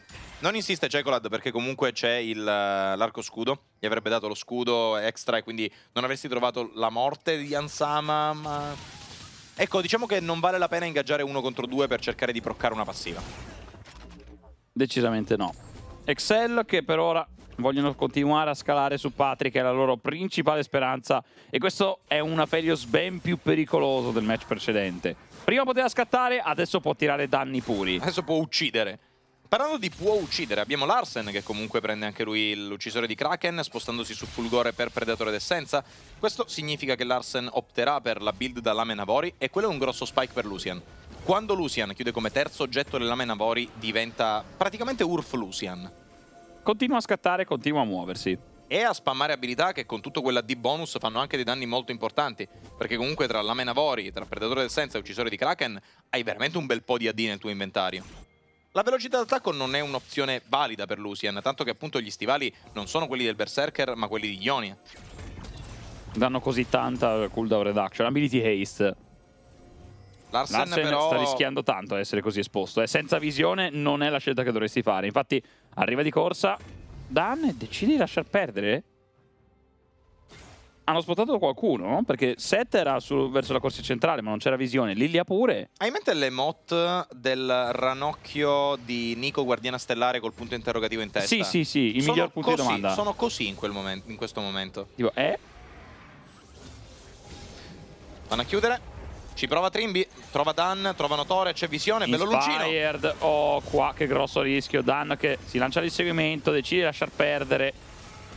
Non insiste Cecolad perché comunque c'è eh, l'arco scudo, gli avrebbe dato lo scudo extra e quindi non avresti trovato la morte di Ansama, ma... Ecco, diciamo che non vale la pena ingaggiare uno contro due per cercare di proccare una passiva. Decisamente no. Excel che per ora vogliono continuare a scalare su Patrick, che è la loro principale speranza. E questo è un Aphelios ben più pericoloso del match precedente. Prima poteva scattare, adesso può tirare danni puri. Adesso può uccidere. Parlando di può uccidere, abbiamo Larsen che comunque prende anche lui l'uccisore di Kraken spostandosi su Fulgore per Predatore d'Essenza. Questo significa che Larsen opterà per la build da Lame Navori e quello è un grosso spike per Lucian. Quando Lucian chiude come terzo oggetto le Lame Navori diventa praticamente Urf Lucian. Continua a scattare, continua a muoversi e a spammare abilità che con tutto quella di bonus fanno anche dei danni molto importanti, perché comunque tra Lame Navori, tra Predatore d'Essenza e Uccisore di Kraken hai veramente un bel po' di AD nel tuo inventario. La velocità d'attacco non è un'opzione valida per Lucian, tanto che appunto gli stivali non sono quelli del Berserker, ma quelli di Ionia. Danno così tanta cooldown reduction. Ability haste. Larsen, Larsen però... sta rischiando tanto a essere così esposto. Eh. Senza visione non è la scelta che dovresti fare. Infatti arriva di corsa, Dan e decidi di lasciar perdere hanno spottato qualcuno, no? Perché Set era su, verso la corsia centrale, ma non c'era visione. Lilia pure. Hai in mente le mot del ranocchio di Nico Guardiana Stellare col punto interrogativo in testa? Sì, sì, sì, i sono miglior punti così, di domanda. Sono così in, momento, in questo momento. Tipo, eh? Vanno a chiudere. Ci prova Trimby, trova Dan, trovano Tore, c'è visione, bello Inspired. Oh, qua che grosso rischio. Dan che si lancia l'inseguimento, decide di lasciar perdere.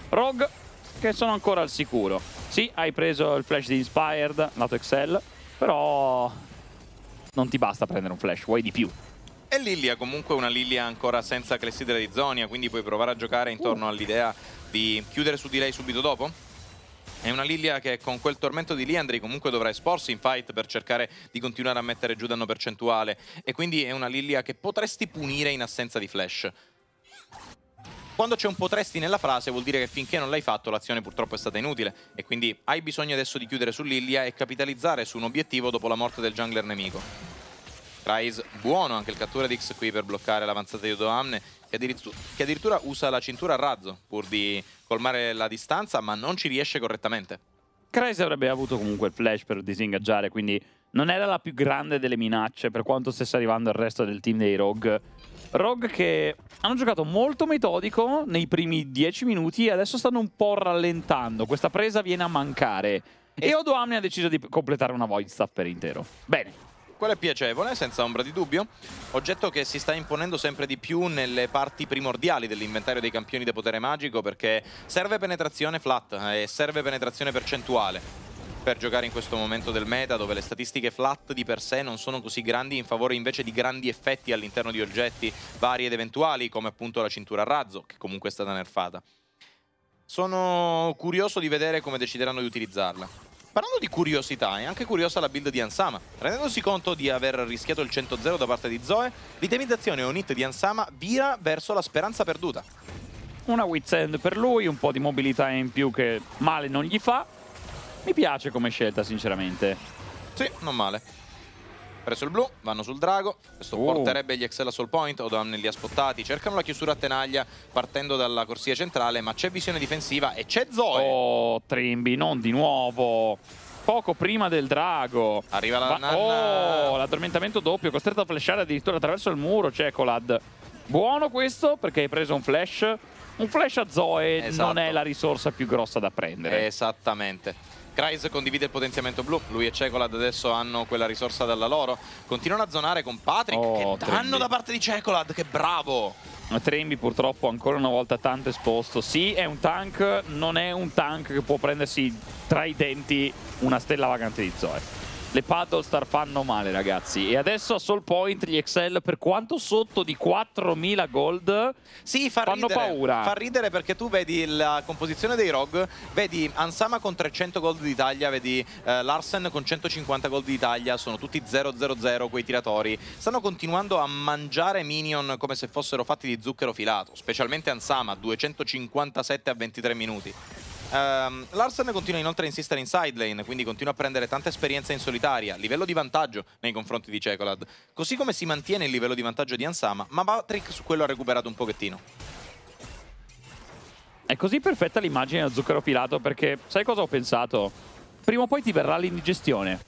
Rogue che sono ancora al sicuro. Sì, hai preso il flash di Inspired, nato Excel, però non ti basta prendere un flash, vuoi di più. E Lilia comunque una Lilia ancora senza clessidra di Zonia, quindi puoi provare a giocare intorno uh. all'idea di chiudere su di lei subito dopo? È una Lilia che con quel tormento di Liandri comunque dovrà esporsi in fight per cercare di continuare a mettere giù danno percentuale e quindi è una Lilia che potresti punire in assenza di Flash. Quando c'è un potresti nella frase vuol dire che finché non l'hai fatto l'azione purtroppo è stata inutile e quindi hai bisogno adesso di chiudere su Lilia e capitalizzare su un obiettivo dopo la morte del jungler nemico. Rise, buono anche il cattura di X qui per bloccare l'avanzata di Odoamne che, addirittura, che addirittura usa la cintura a razzo pur di colmare la distanza ma non ci riesce correttamente. Kreis avrebbe avuto comunque il flash per disingaggiare quindi non era la più grande delle minacce per quanto stesse arrivando il resto del team dei Rogue Rogue che hanno giocato molto metodico nei primi 10 minuti e adesso stanno un po' rallentando. Questa presa viene a mancare. E Odoamne ha deciso di completare una void staff per intero. Bene. Quello è piacevole, senza ombra di dubbio. Oggetto che si sta imponendo sempre di più nelle parti primordiali dell'inventario dei campioni di potere magico perché serve penetrazione flat eh, e serve penetrazione percentuale per giocare in questo momento del meta dove le statistiche flat di per sé non sono così grandi in favore invece di grandi effetti all'interno di oggetti vari ed eventuali come appunto la cintura a razzo che comunque è stata nerfata. Sono curioso di vedere come decideranno di utilizzarla. Parlando di curiosità, è anche curiosa la build di Ansama. Rendendosi conto di aver rischiato il 100-0 da parte di Zoe, l'itemizzazione o hit di Ansama vira verso la speranza perduta. Una Witsend per lui, un po' di mobilità in più che male non gli fa, mi piace come scelta, sinceramente. Sì, non male. Presso il blu, vanno sul drago. Questo oh. porterebbe gli Excel a soul point. Odown li ha spottati. Cercano la chiusura a tenaglia partendo dalla corsia centrale, ma c'è visione difensiva e c'è Zoe. Oh, Trimby, non di nuovo poco prima del drago. Arriva la Va nanna. Oh, l'addormentamento doppio, costretto a flashare addirittura attraverso il muro, C'è Colad. Buono questo perché hai preso un flash. Un flash a Zoe esatto. non è la risorsa più grossa da prendere. Esattamente. Kreis condivide il potenziamento blu, lui e Cecolad adesso hanno quella risorsa dalla loro. Continuano a zonare con Patrick, oh, che danno da parte di Cecolad, che bravo! Trembi purtroppo ancora una volta tanto esposto. Sì, è un tank, non è un tank che può prendersi tra i denti una stella vagante di Zoe. Le paddle star fanno male ragazzi E adesso a Soul Point gli Excel per quanto sotto di 4000 gold Sì fa fanno ridere, paura Fa ridere perché tu vedi la composizione dei Rogue Vedi Ansama con 300 gold d'Italia Vedi eh, Larsen con 150 gold d'Italia Sono tutti 0-0-0 quei tiratori Stanno continuando a mangiare minion come se fossero fatti di zucchero filato Specialmente Ansama 257 a 23 minuti Um, Larsen continua inoltre a insistere in sidelane, quindi continua a prendere tanta esperienza in solitaria, livello di vantaggio nei confronti di Cecolad, così come si mantiene il livello di vantaggio di Ansama, ma Patrick su quello ha recuperato un pochettino. È così perfetta l'immagine dello zucchero filato perché sai cosa ho pensato? Prima o poi ti verrà l'indigestione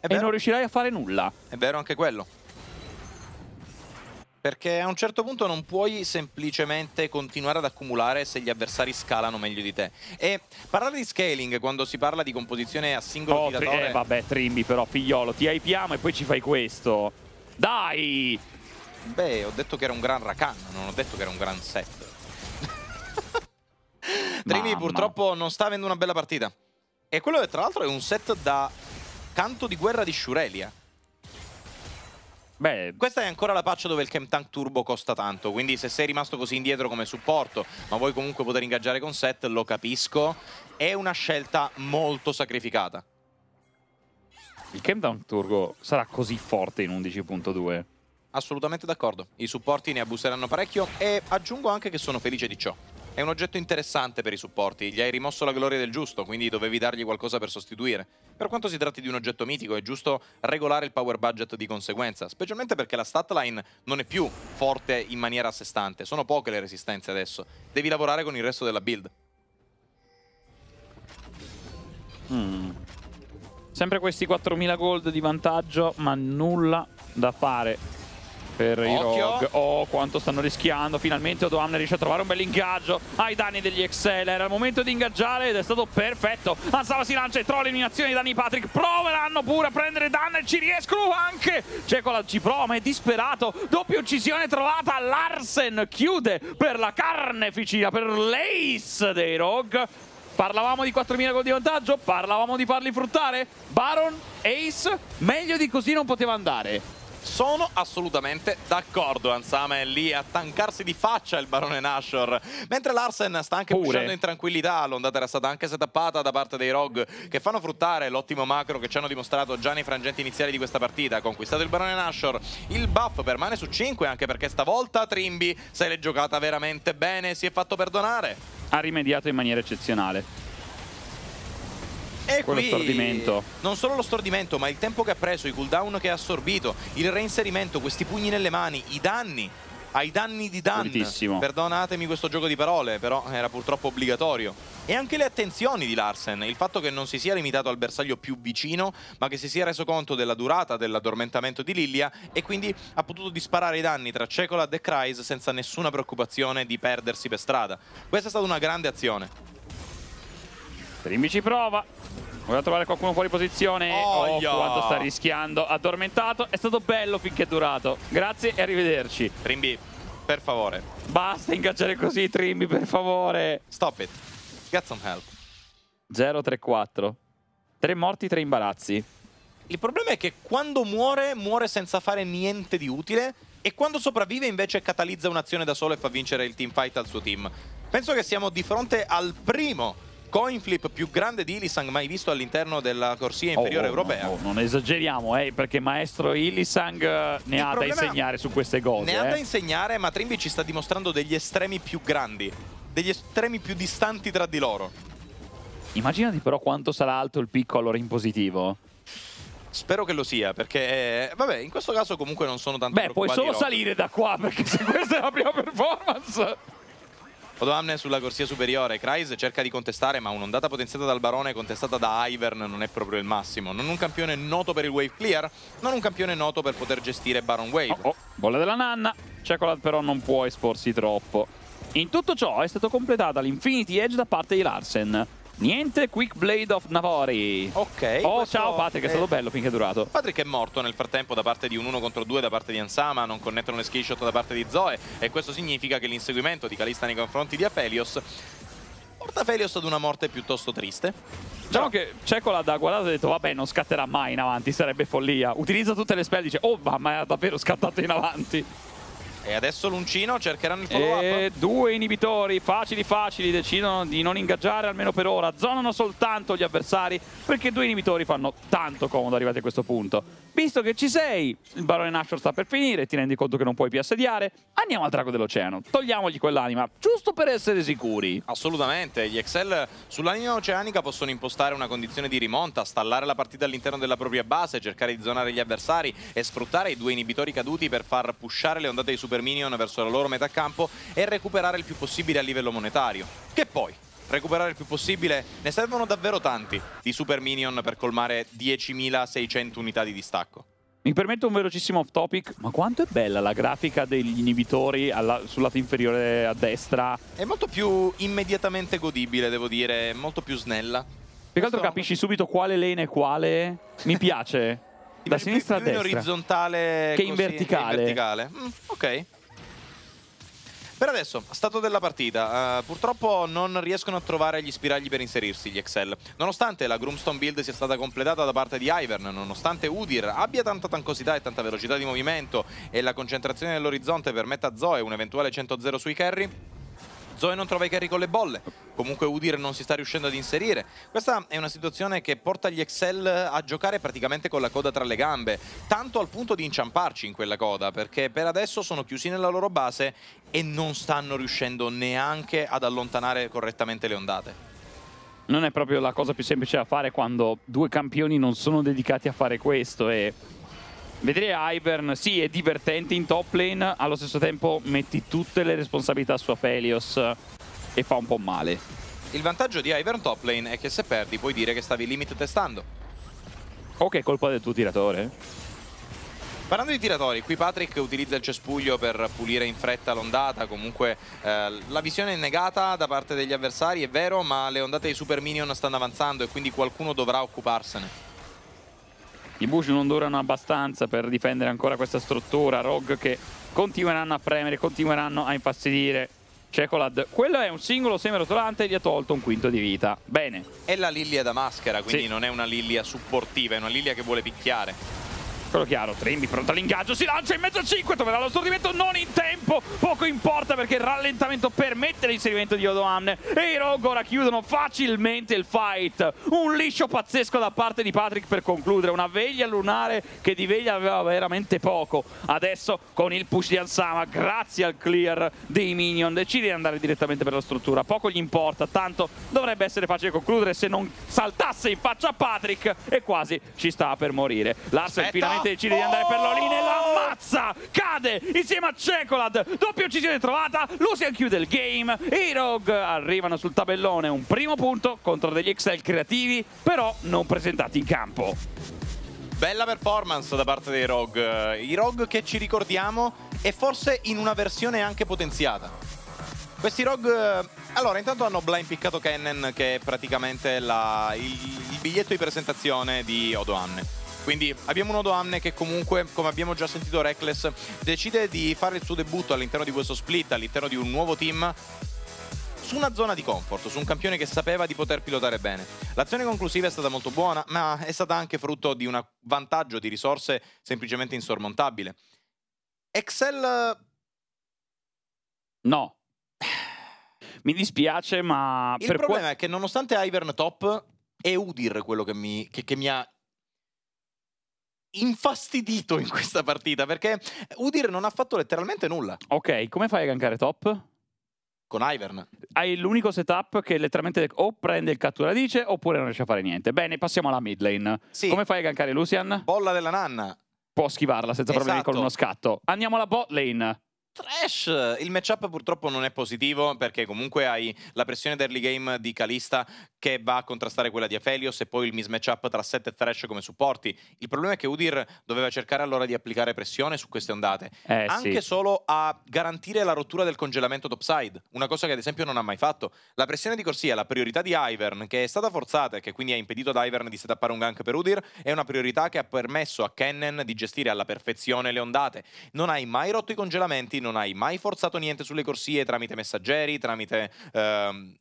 e non riuscirai a fare nulla. È vero anche quello perché a un certo punto non puoi semplicemente continuare ad accumulare se gli avversari scalano meglio di te. E parlare di scaling quando si parla di composizione a singolo oh, tiratore... Eh, vabbè, Trimby però, figliolo, ti hypiamo e poi ci fai questo. Dai! Beh, ho detto che era un gran Rakan, non ho detto che era un gran set. Trimby purtroppo non sta avendo una bella partita. E quello tra l'altro è un set da canto di guerra di Shurelia. Beh, Questa è ancora la patch dove il Camp Tank Turbo costa tanto, quindi se sei rimasto così indietro come supporto, ma vuoi comunque poter ingaggiare con set, lo capisco, è una scelta molto sacrificata. Il Camp Tank Turbo sarà così forte in 11.2? Assolutamente d'accordo, i supporti ne abuseranno parecchio e aggiungo anche che sono felice di ciò. È un oggetto interessante per i supporti, gli hai rimosso la gloria del giusto, quindi dovevi dargli qualcosa per sostituire. Per quanto si tratti di un oggetto mitico, è giusto regolare il power budget di conseguenza, specialmente perché la statline non è più forte in maniera a sé stante, sono poche le resistenze adesso. Devi lavorare con il resto della build. Mm. Sempre questi 4.000 gold di vantaggio, ma nulla da fare per Occhio. i Rogue. Oh, quanto stanno rischiando. Finalmente Odoamne riesce a trovare un bel ingaggio ai danni degli Excel. Era il momento di ingaggiare ed è stato perfetto. Anzava si lancia e trova l'eliminazione di danni Patrick. Proveranno pure a prendere danno e ci riescono anche. Cecola ci prova, ma è disperato. Doppia uccisione trovata. Larsen chiude per la carneficina, per l'ace dei Rogue. Parlavamo di 4.000 gol di vantaggio, parlavamo di farli fruttare. Baron, Ace, meglio di così non poteva andare. Sono assolutamente d'accordo. Ansame è lì a tancarsi di faccia il barone Nashor. Mentre Larsen sta anche Pure. in tranquillità. L'ondata era stata anche setappata da parte dei Rogue che fanno fruttare l'ottimo macro che ci hanno dimostrato già nei frangenti iniziali di questa partita. Conquistato il barone Nashor. Il buff permane su 5 anche perché stavolta Trimby se l'è giocata veramente bene. Si è fatto perdonare. Ha rimediato in maniera eccezionale. E Quello qui stordimento. non solo lo stordimento, ma il tempo che ha preso, i cooldown che ha assorbito, il reinserimento, questi pugni nelle mani, i danni ai danni di Dan. Moltissimo. Perdonatemi questo gioco di parole, però era purtroppo obbligatorio. E anche le attenzioni di Larsen, il fatto che non si sia limitato al bersaglio più vicino, ma che si sia reso conto della durata dell'addormentamento di Lilia e quindi ha potuto disparare i danni tra Cecola e Decrise senza nessuna preoccupazione di perdersi per strada. Questa è stata una grande azione. Strimbi ci prova. Vuole trovare qualcuno fuori posizione. Oh, oh quanto sta rischiando. Addormentato. È stato bello finché è durato. Grazie e arrivederci. Trimbi, per favore. Basta ingaggiare così, Trimbi, per favore. Stop it. Get some help. 0-3-4. Tre morti, tre imbarazzi. Il problema è che quando muore, muore senza fare niente di utile. E quando sopravvive invece catalizza un'azione da solo e fa vincere il teamfight al suo team. Penso che siamo di fronte al primo coinflip più grande di Illisang mai visto all'interno della corsia oh, inferiore oh, oh, europea. No, no, non esageriamo, eh, perché maestro Illisang eh, ne Il ha da insegnare su queste cose. Ne eh. ha da eh. insegnare, ma Trimby ci sta dimostrando degli estremi più grandi, degli estremi più distanti tra di loro. Immaginati però quanto sarà alto il picco allora in positivo. Spero che lo sia, perché eh, vabbè, in questo caso comunque non sono tanto Beh, puoi solo salire da qua, perché se questa è la prima performance... Odoamne sulla corsia superiore, Kryze cerca di contestare ma un'ondata potenziata dal Barone contestata da Ivern non è proprio il massimo. Non un campione noto per il wave clear, non un campione noto per poter gestire Baron Wave. Oh, oh bolla della nanna, Chocolate però non può esporsi troppo. In tutto ciò è stato completata l'Infinity Edge da parte di Larsen. Niente Quick Blade of Navori. Ok. Oh, ciao Patrick, è... è stato bello finché è durato. Patrick è morto nel frattempo da parte di un 1 contro 2 da parte di Ansama, non connettono le skill shot da parte di Zoe e questo significa che l'inseguimento di Calista nei confronti di Aphelios porta Aphelios ad una morte piuttosto triste. Diciamo che Cecola da guardato e ha detto vabbè non scatterà mai in avanti, sarebbe follia. Utilizza tutte le spell e dice oh ma è davvero scattato in avanti. E adesso Luncino cercheranno il follow up. due inibitori facili facili decidono di non ingaggiare almeno per ora. Zonano soltanto gli avversari perché due inibitori fanno tanto comodo arrivati a questo punto. Visto che ci sei, il barone Nashor sta per finire, ti rendi conto che non puoi più assediare. Andiamo al drago dell'oceano, togliamogli quell'anima, giusto per essere sicuri. Assolutamente, gli Excel sull'anima oceanica possono impostare una condizione di rimonta, stallare la partita all'interno della propria base, cercare di zonare gli avversari e sfruttare i due inibitori caduti per far pushare le ondate di super Super Minion verso la loro metà campo e recuperare il più possibile a livello monetario. Che poi, recuperare il più possibile, ne servono davvero tanti di Super Minion per colmare 10.600 unità di distacco. Mi permetto un velocissimo off topic, ma quanto è bella la grafica degli inibitori alla, sul lato inferiore a destra? È molto più immediatamente godibile, devo dire, molto più snella. Più che altro capisci subito quale lane è quale. Mi piace. da sinistra più, più a destra. orizzontale che in così, verticale. In verticale. Mm, ok. Per adesso, stato della partita, uh, purtroppo non riescono a trovare gli spiragli per inserirsi gli Excel. Nonostante la Groomstone build sia stata completata da parte di Ivern, nonostante Udir abbia tanta tancosità e tanta velocità di movimento e la concentrazione dell'orizzonte permetta a Zoe un eventuale 100-0 sui carry, Zoe non trova i carri con le bolle, comunque Udir non si sta riuscendo ad inserire. Questa è una situazione che porta gli Excel a giocare praticamente con la coda tra le gambe, tanto al punto di inciamparci in quella coda, perché per adesso sono chiusi nella loro base e non stanno riuscendo neanche ad allontanare correttamente le ondate non è proprio la cosa più semplice da fare quando due campioni non sono dedicati a fare questo e Vedere Ivern, sì, è divertente in top lane, allo stesso tempo metti tutte le responsabilità su Aphelios e fa un po' male. Il vantaggio di Ivern top lane è che se perdi puoi dire che stavi limit testando. O che è colpa del tuo tiratore. Parlando di tiratori, qui Patrick utilizza il cespuglio per pulire in fretta l'ondata, comunque eh, la visione è negata da parte degli avversari, è vero, ma le ondate di Super Minion stanno avanzando e quindi qualcuno dovrà occuparsene i Bush non durano abbastanza per difendere ancora questa struttura, Rogue che continueranno a premere, continueranno a infastidire Cecolad. Quello è un singolo seme rotolante e gli ha tolto un quinto di vita. Bene. È la Lilia da maschera, quindi sì. non è una Lilia supportiva, è una Lilia che vuole picchiare. Quello chiaro, Trembi pronto all'ingaggio, si lancia in mezzo a 5, troverà lo stordimento non in tempo, poco importa perché il rallentamento permette l'inserimento di Odoan e i Rogue ora chiudono facilmente il fight. Un liscio pazzesco da parte di Patrick per concludere, una veglia lunare che di veglia aveva veramente poco. Adesso con il push di Ansama, grazie al clear dei Minion, decide di andare direttamente per la struttura, poco gli importa, tanto dovrebbe essere facile concludere se non saltasse in faccia a Patrick e quasi ci sta per morire. Larsen finalmente finalmente decide di andare per l'olina e la ammazza! Cade insieme a Cecolad, doppia uccisione trovata, Lucian chiude il game, i Rogue arrivano sul tabellone, un primo punto contro degli Excel creativi, però non presentati in campo. Bella performance da parte dei Rogue, i Rogue che ci ricordiamo e forse in una versione anche potenziata. Questi Rogue, allora intanto hanno blind piccato Kennen che è praticamente la, il, il biglietto di presentazione di Odoanne quindi abbiamo un Odoamne che comunque, come abbiamo già sentito Reckless, decide di fare il suo debutto all'interno di questo split, all'interno di un nuovo team su una zona di comfort, su un campione che sapeva di poter pilotare bene. L'azione conclusiva è stata molto buona, ma è stata anche frutto di un vantaggio di risorse semplicemente insormontabile. Excel... No. Mi dispiace, ma... Il problema è che nonostante Ivern top, è Udir quello che mi, che, che mi ha infastidito in questa partita perché Udir non ha fatto letteralmente nulla. Ok, come fai a gankare top? Con Ivern. Hai l'unico setup che letteralmente o prende il catturadice oppure non riesce a fare niente. Bene, passiamo alla mid lane. Sì. Come fai a gankare Lucian? Bolla della nanna. Può schivarla senza esatto. problemi con uno scatto. Andiamo alla bot lane trash. Il matchup purtroppo non è positivo perché comunque hai la pressione d'early game di Kalista che va a contrastare quella di Aphelios e poi il mismatchup tra Set e Thresh come supporti. Il problema è che Udir doveva cercare allora di applicare pressione su queste ondate, eh, anche sì. solo a garantire la rottura del congelamento topside, una cosa che ad esempio non ha mai fatto. La pressione di corsia, la priorità di Ivern che è stata forzata e che quindi ha impedito ad Ivern di setappare un gank per Udir, è una priorità che ha permesso a Kennen di gestire alla perfezione le ondate. Non hai mai rotto i congelamenti, non hai mai forzato niente sulle corsie tramite messaggeri, tramite... Ehm,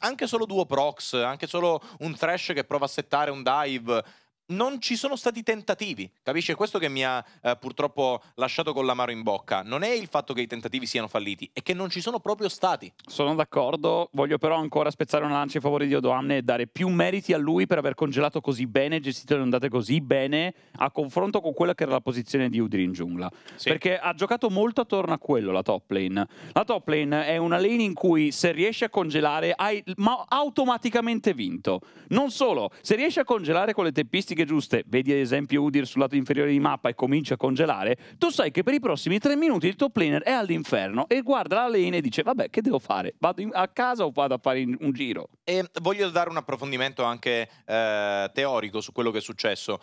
anche solo duo prox, anche solo un thrash che prova a settare un dive non ci sono stati tentativi, capisci? È questo che mi ha eh, purtroppo lasciato con l'amaro in bocca. Non è il fatto che i tentativi siano falliti, è che non ci sono proprio stati. Sono d'accordo, voglio però ancora spezzare una lancia in favore di Odoamne e dare più meriti a lui per aver congelato così bene, gestito le ondate così bene, a confronto con quella che era la posizione di Udri in giungla. Sì. Perché ha giocato molto attorno a quello, la top lane. La top lane è una lane in cui se riesci a congelare hai automaticamente vinto. Non solo, se riesci a congelare con le tempistiche statistiche giuste, vedi ad esempio Udir sul lato inferiore di mappa e cominci a congelare, tu sai che per i prossimi tre minuti il top laner è all'inferno e guarda la lane e dice vabbè che devo fare? Vado a casa o vado a fare un giro? E voglio dare un approfondimento anche eh, teorico su quello che è successo.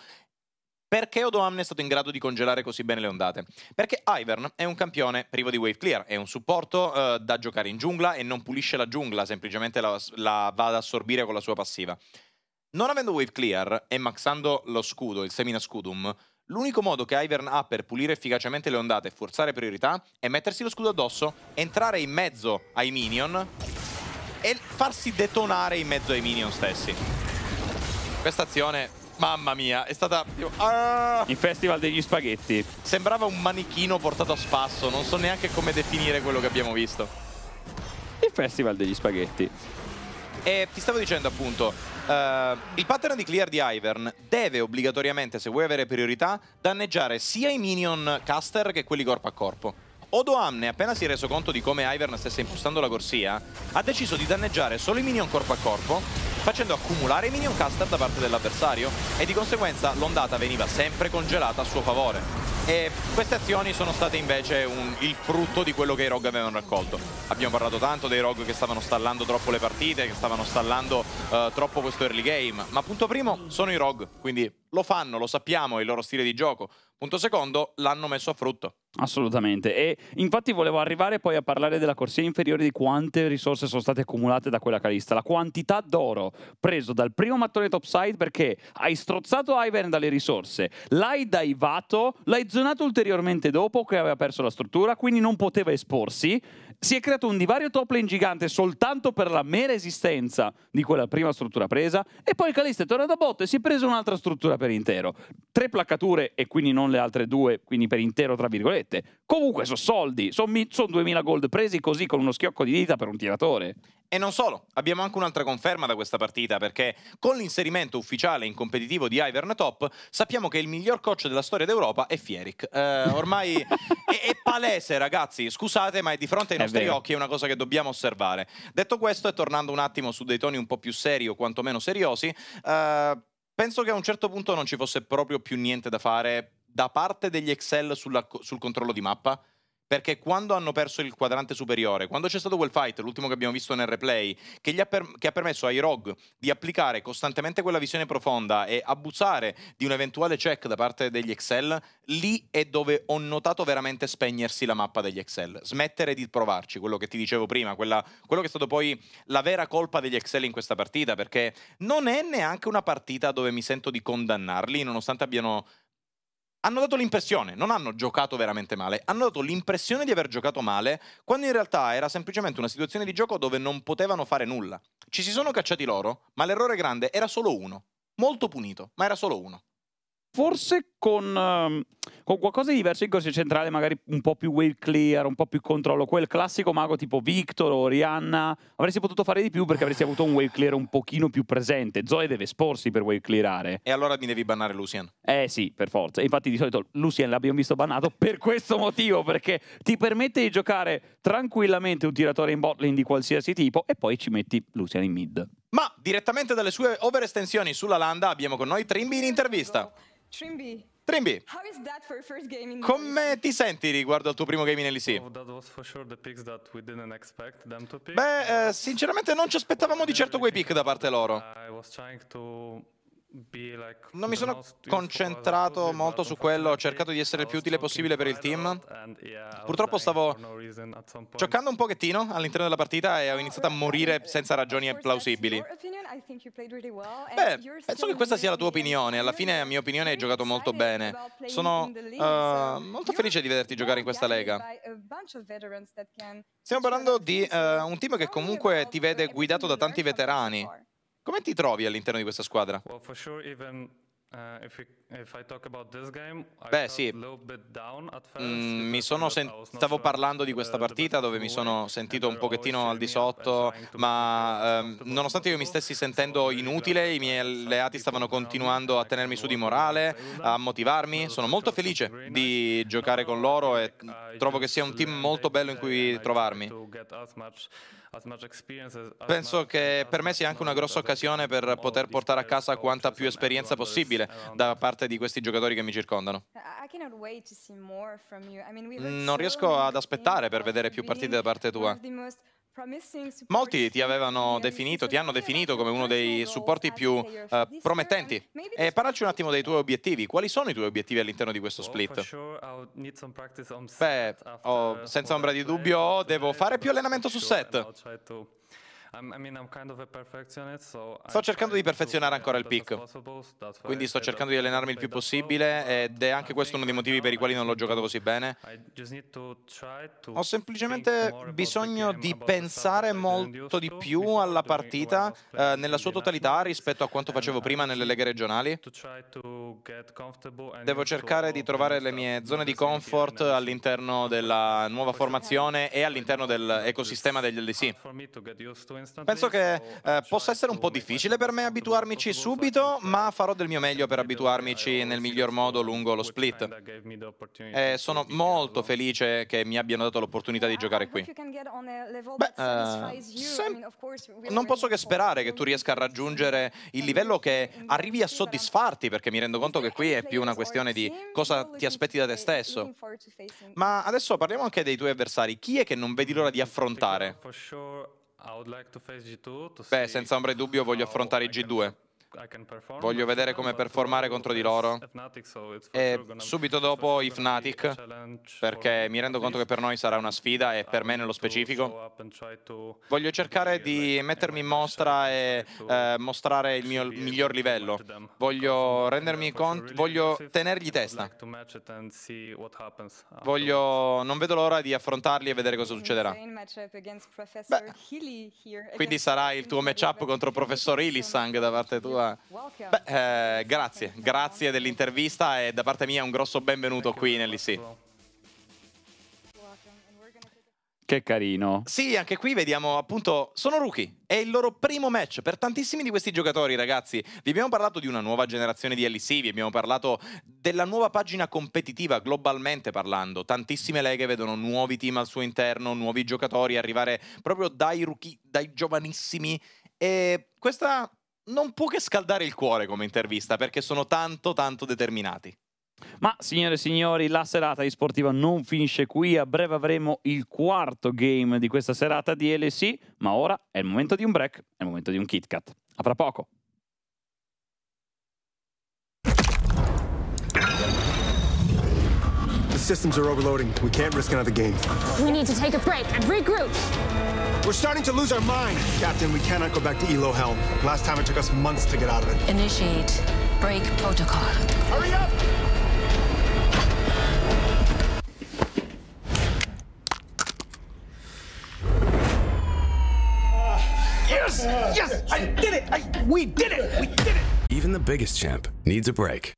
Perché Odoamne è stato in grado di congelare così bene le ondate? Perché Ivern è un campione privo di wave clear, è un supporto uh, da giocare in giungla e non pulisce la giungla, semplicemente la, la va ad assorbire con la sua passiva. Non avendo wave clear e maxando lo scudo, il semina scudum, l'unico modo che Ivern ha per pulire efficacemente le ondate e forzare priorità è mettersi lo scudo addosso, entrare in mezzo ai minion e farsi detonare in mezzo ai minion stessi. Questa azione, mamma mia, è stata... Ah! Il festival degli spaghetti. Sembrava un manichino portato a spasso, non so neanche come definire quello che abbiamo visto. Il festival degli spaghetti. E ti stavo dicendo appunto, Uh, il pattern di clear di Ivern deve obbligatoriamente, se vuoi avere priorità, danneggiare sia i minion caster che quelli corpo a corpo. Odo Amne, appena si è reso conto di come Ivern stesse impostando la corsia, ha deciso di danneggiare solo i minion corpo a corpo, facendo accumulare i minion caster da parte dell'avversario, e di conseguenza l'ondata veniva sempre congelata a suo favore e queste azioni sono state invece un, il frutto di quello che i ROG avevano raccolto. Abbiamo parlato tanto dei ROG che stavano stallando troppo le partite, che stavano stallando uh, troppo questo early game, ma punto primo sono i ROG, quindi lo fanno, lo sappiamo, è il loro stile di gioco. Punto secondo, l'hanno messo a frutto. Assolutamente, e infatti volevo arrivare poi a parlare della corsia inferiore di quante risorse sono state accumulate da quella calista, la quantità d'oro preso dal primo mattone topside perché hai strozzato Ivern dalle risorse, l'hai daivato, l'hai fazionato ulteriormente dopo che aveva perso la struttura, quindi non poteva esporsi. Si è creato un divario top lane gigante soltanto per la mera esistenza di quella prima struttura presa e poi Calista è tornato a botto e si è preso un'altra struttura per intero. Tre placcature e quindi non le altre due, quindi per intero tra virgolette. Comunque sono soldi, sono son 2000 gold presi così con uno schiocco di dita per un tiratore. E non solo, abbiamo anche un'altra conferma da questa partita perché con l'inserimento ufficiale in competitivo di Ivern Top sappiamo che il miglior coach della storia d'Europa è Fieric. Eh, ormai è, è, palese ragazzi, scusate ma è di fronte ai nostri occhi, è una cosa che dobbiamo osservare. Detto questo e tornando un attimo su dei toni un po' più seri o quantomeno seriosi, eh, penso che a un certo punto non ci fosse proprio più niente da fare da parte degli Excel sulla, sul controllo di mappa perché quando hanno perso il quadrante superiore, quando c'è stato quel fight, l'ultimo che abbiamo visto nel replay, che, per- che ha permesso ai Rogue di applicare costantemente quella visione profonda e abusare di un eventuale check da parte degli Excel, lì è dove ho notato veramente spegnersi la mappa degli Excel. Smettere di provarci, quello che ti dicevo prima, quella, quello che è stato poi la vera colpa degli Excel in questa partita, perché non è neanche una partita dove mi sento di condannarli, nonostante abbiano hanno dato l'impressione, non hanno giocato veramente male, hanno dato l'impressione di aver giocato male quando in realtà era semplicemente una situazione di gioco dove non potevano fare nulla. Ci si sono cacciati loro, ma l'errore grande era solo uno, molto punito, ma era solo uno forse con, ehm, con, qualcosa di diverso in corsia ecco, centrale, magari un po' più wave clear, un po' più controllo, quel classico mago tipo Victor o Rihanna, avresti potuto fare di più perché avresti avuto un wave clear un pochino più presente. Zoe deve esporsi per wave clearare. E allora mi devi bannare Lucian. Eh sì, per forza. Infatti di solito Lucian l'abbiamo visto bannato per questo motivo, perché ti permette di giocare tranquillamente un tiratore in bot di qualsiasi tipo e poi ci metti Lucian in mid. Ma direttamente dalle sue overestensioni sulla landa abbiamo con noi Trimby in intervista. Trimby. Trimby. Come ti senti riguardo al tuo primo game in LEC? Oh, Beh, eh, sinceramente non ci aspettavamo di certo quei pick da parte loro. Non mi sono concentrato molto su quello, ho cercato di essere il più utile possibile per il team. Purtroppo stavo giocando un pochettino all'interno della partita e ho iniziato a morire senza ragioni plausibili. Beh, penso che questa sia la tua opinione. Alla fine, a mia opinione, hai giocato molto bene. Sono uh, molto felice di vederti giocare in questa lega. Stiamo parlando di uh, un team che comunque ti vede guidato da tanti veterani. Come ti trovi all'interno di questa squadra? Well, for sure, even Uh, if we, if game, Beh sì, mm, mi sono stavo parlando di questa partita dove mi sono sentito un pochettino al di sotto, ma ehm, nonostante io mi stessi sentendo inutile, i miei alleati stavano continuando a tenermi su di morale, a motivarmi, sono molto felice di giocare con loro e trovo che sia un team molto bello in cui trovarmi. Penso che per me sia anche una grossa occasione per poter portare a casa quanta più esperienza possibile da parte di questi giocatori che mi circondano. Non riesco ad aspettare per vedere più partite da parte tua. Molti ti avevano definito, ti hanno definito come uno dei supporti più uh, promettenti. E parlaci un attimo dei tuoi obiettivi. Quali sono i tuoi obiettivi all'interno di questo split? Beh, oh, senza ombra di dubbio, devo fare più allenamento su set. Sto cercando di perfezionare ancora il pick, quindi sto cercando di allenarmi il più possibile ed è anche questo uno dei motivi per i quali non l'ho giocato così bene. Ho semplicemente bisogno di pensare molto di più alla partita eh, nella sua totalità rispetto a quanto facevo prima nelle leghe regionali. Devo cercare di trovare le mie zone di comfort all'interno della nuova formazione e all'interno dell'ecosistema degli LDC. Penso che eh, eh possa essere un po' difficile per me abituarmici subito, ma farò del mio meglio per abituarmici nel miglior modo lungo lo split. E eh, sono molto felice che mi abbiano dato l'opportunità di giocare qui. Beh, eh, non posso che sperare che tu riesca a raggiungere il livello che arrivi a soddisfarti, perché mi rendo conto che qui è più una questione di cosa ti aspetti da te stesso. Ma adesso parliamo anche dei tuoi avversari. Chi è che non vedi l'ora di mm, affrontare? Beh, senza ombra di dubbio voglio affrontare G2. Voglio vedere come performare contro di loro. E subito dopo i Fnatic, perché mi rendo conto che per noi sarà una sfida e per me nello specifico. Voglio cercare di mettermi in mostra e eh, mostrare il mio miglior livello. Voglio rendermi conto, voglio tenergli testa. Voglio, non vedo l'ora di affrontarli e vedere cosa succederà. Beh, quindi sarà il tuo matchup contro il Professor Illisang da parte tua. Beh, eh, grazie, grazie dell'intervista e da parte mia un grosso benvenuto qui in Che carino. Sì, anche qui vediamo appunto, sono rookie, è il loro primo match per tantissimi di questi giocatori ragazzi. Vi abbiamo parlato di una nuova generazione di LEC, vi abbiamo parlato della nuova pagina competitiva globalmente parlando. Tantissime leghe vedono nuovi team al suo interno, nuovi giocatori arrivare proprio dai rookie, dai giovanissimi e questa non può che scaldare il cuore come intervista perché sono tanto tanto determinati. Ma signore e signori, la serata di sportiva non finisce qui, a breve avremo il quarto game di questa serata di LSI, ma ora è il momento di un break, è il momento di un KitKat. Kat. A fra poco. The systems are overloading. We can't risk another game. We need to take a break and regroup. We're starting to lose our mind. Captain, we cannot go back to Elo Helm. Last time it took us months to get out of it. Initiate break protocol. Hurry up! Uh, yes! Yes! I did it! I, we did it! We did it! Even the biggest champ needs a break.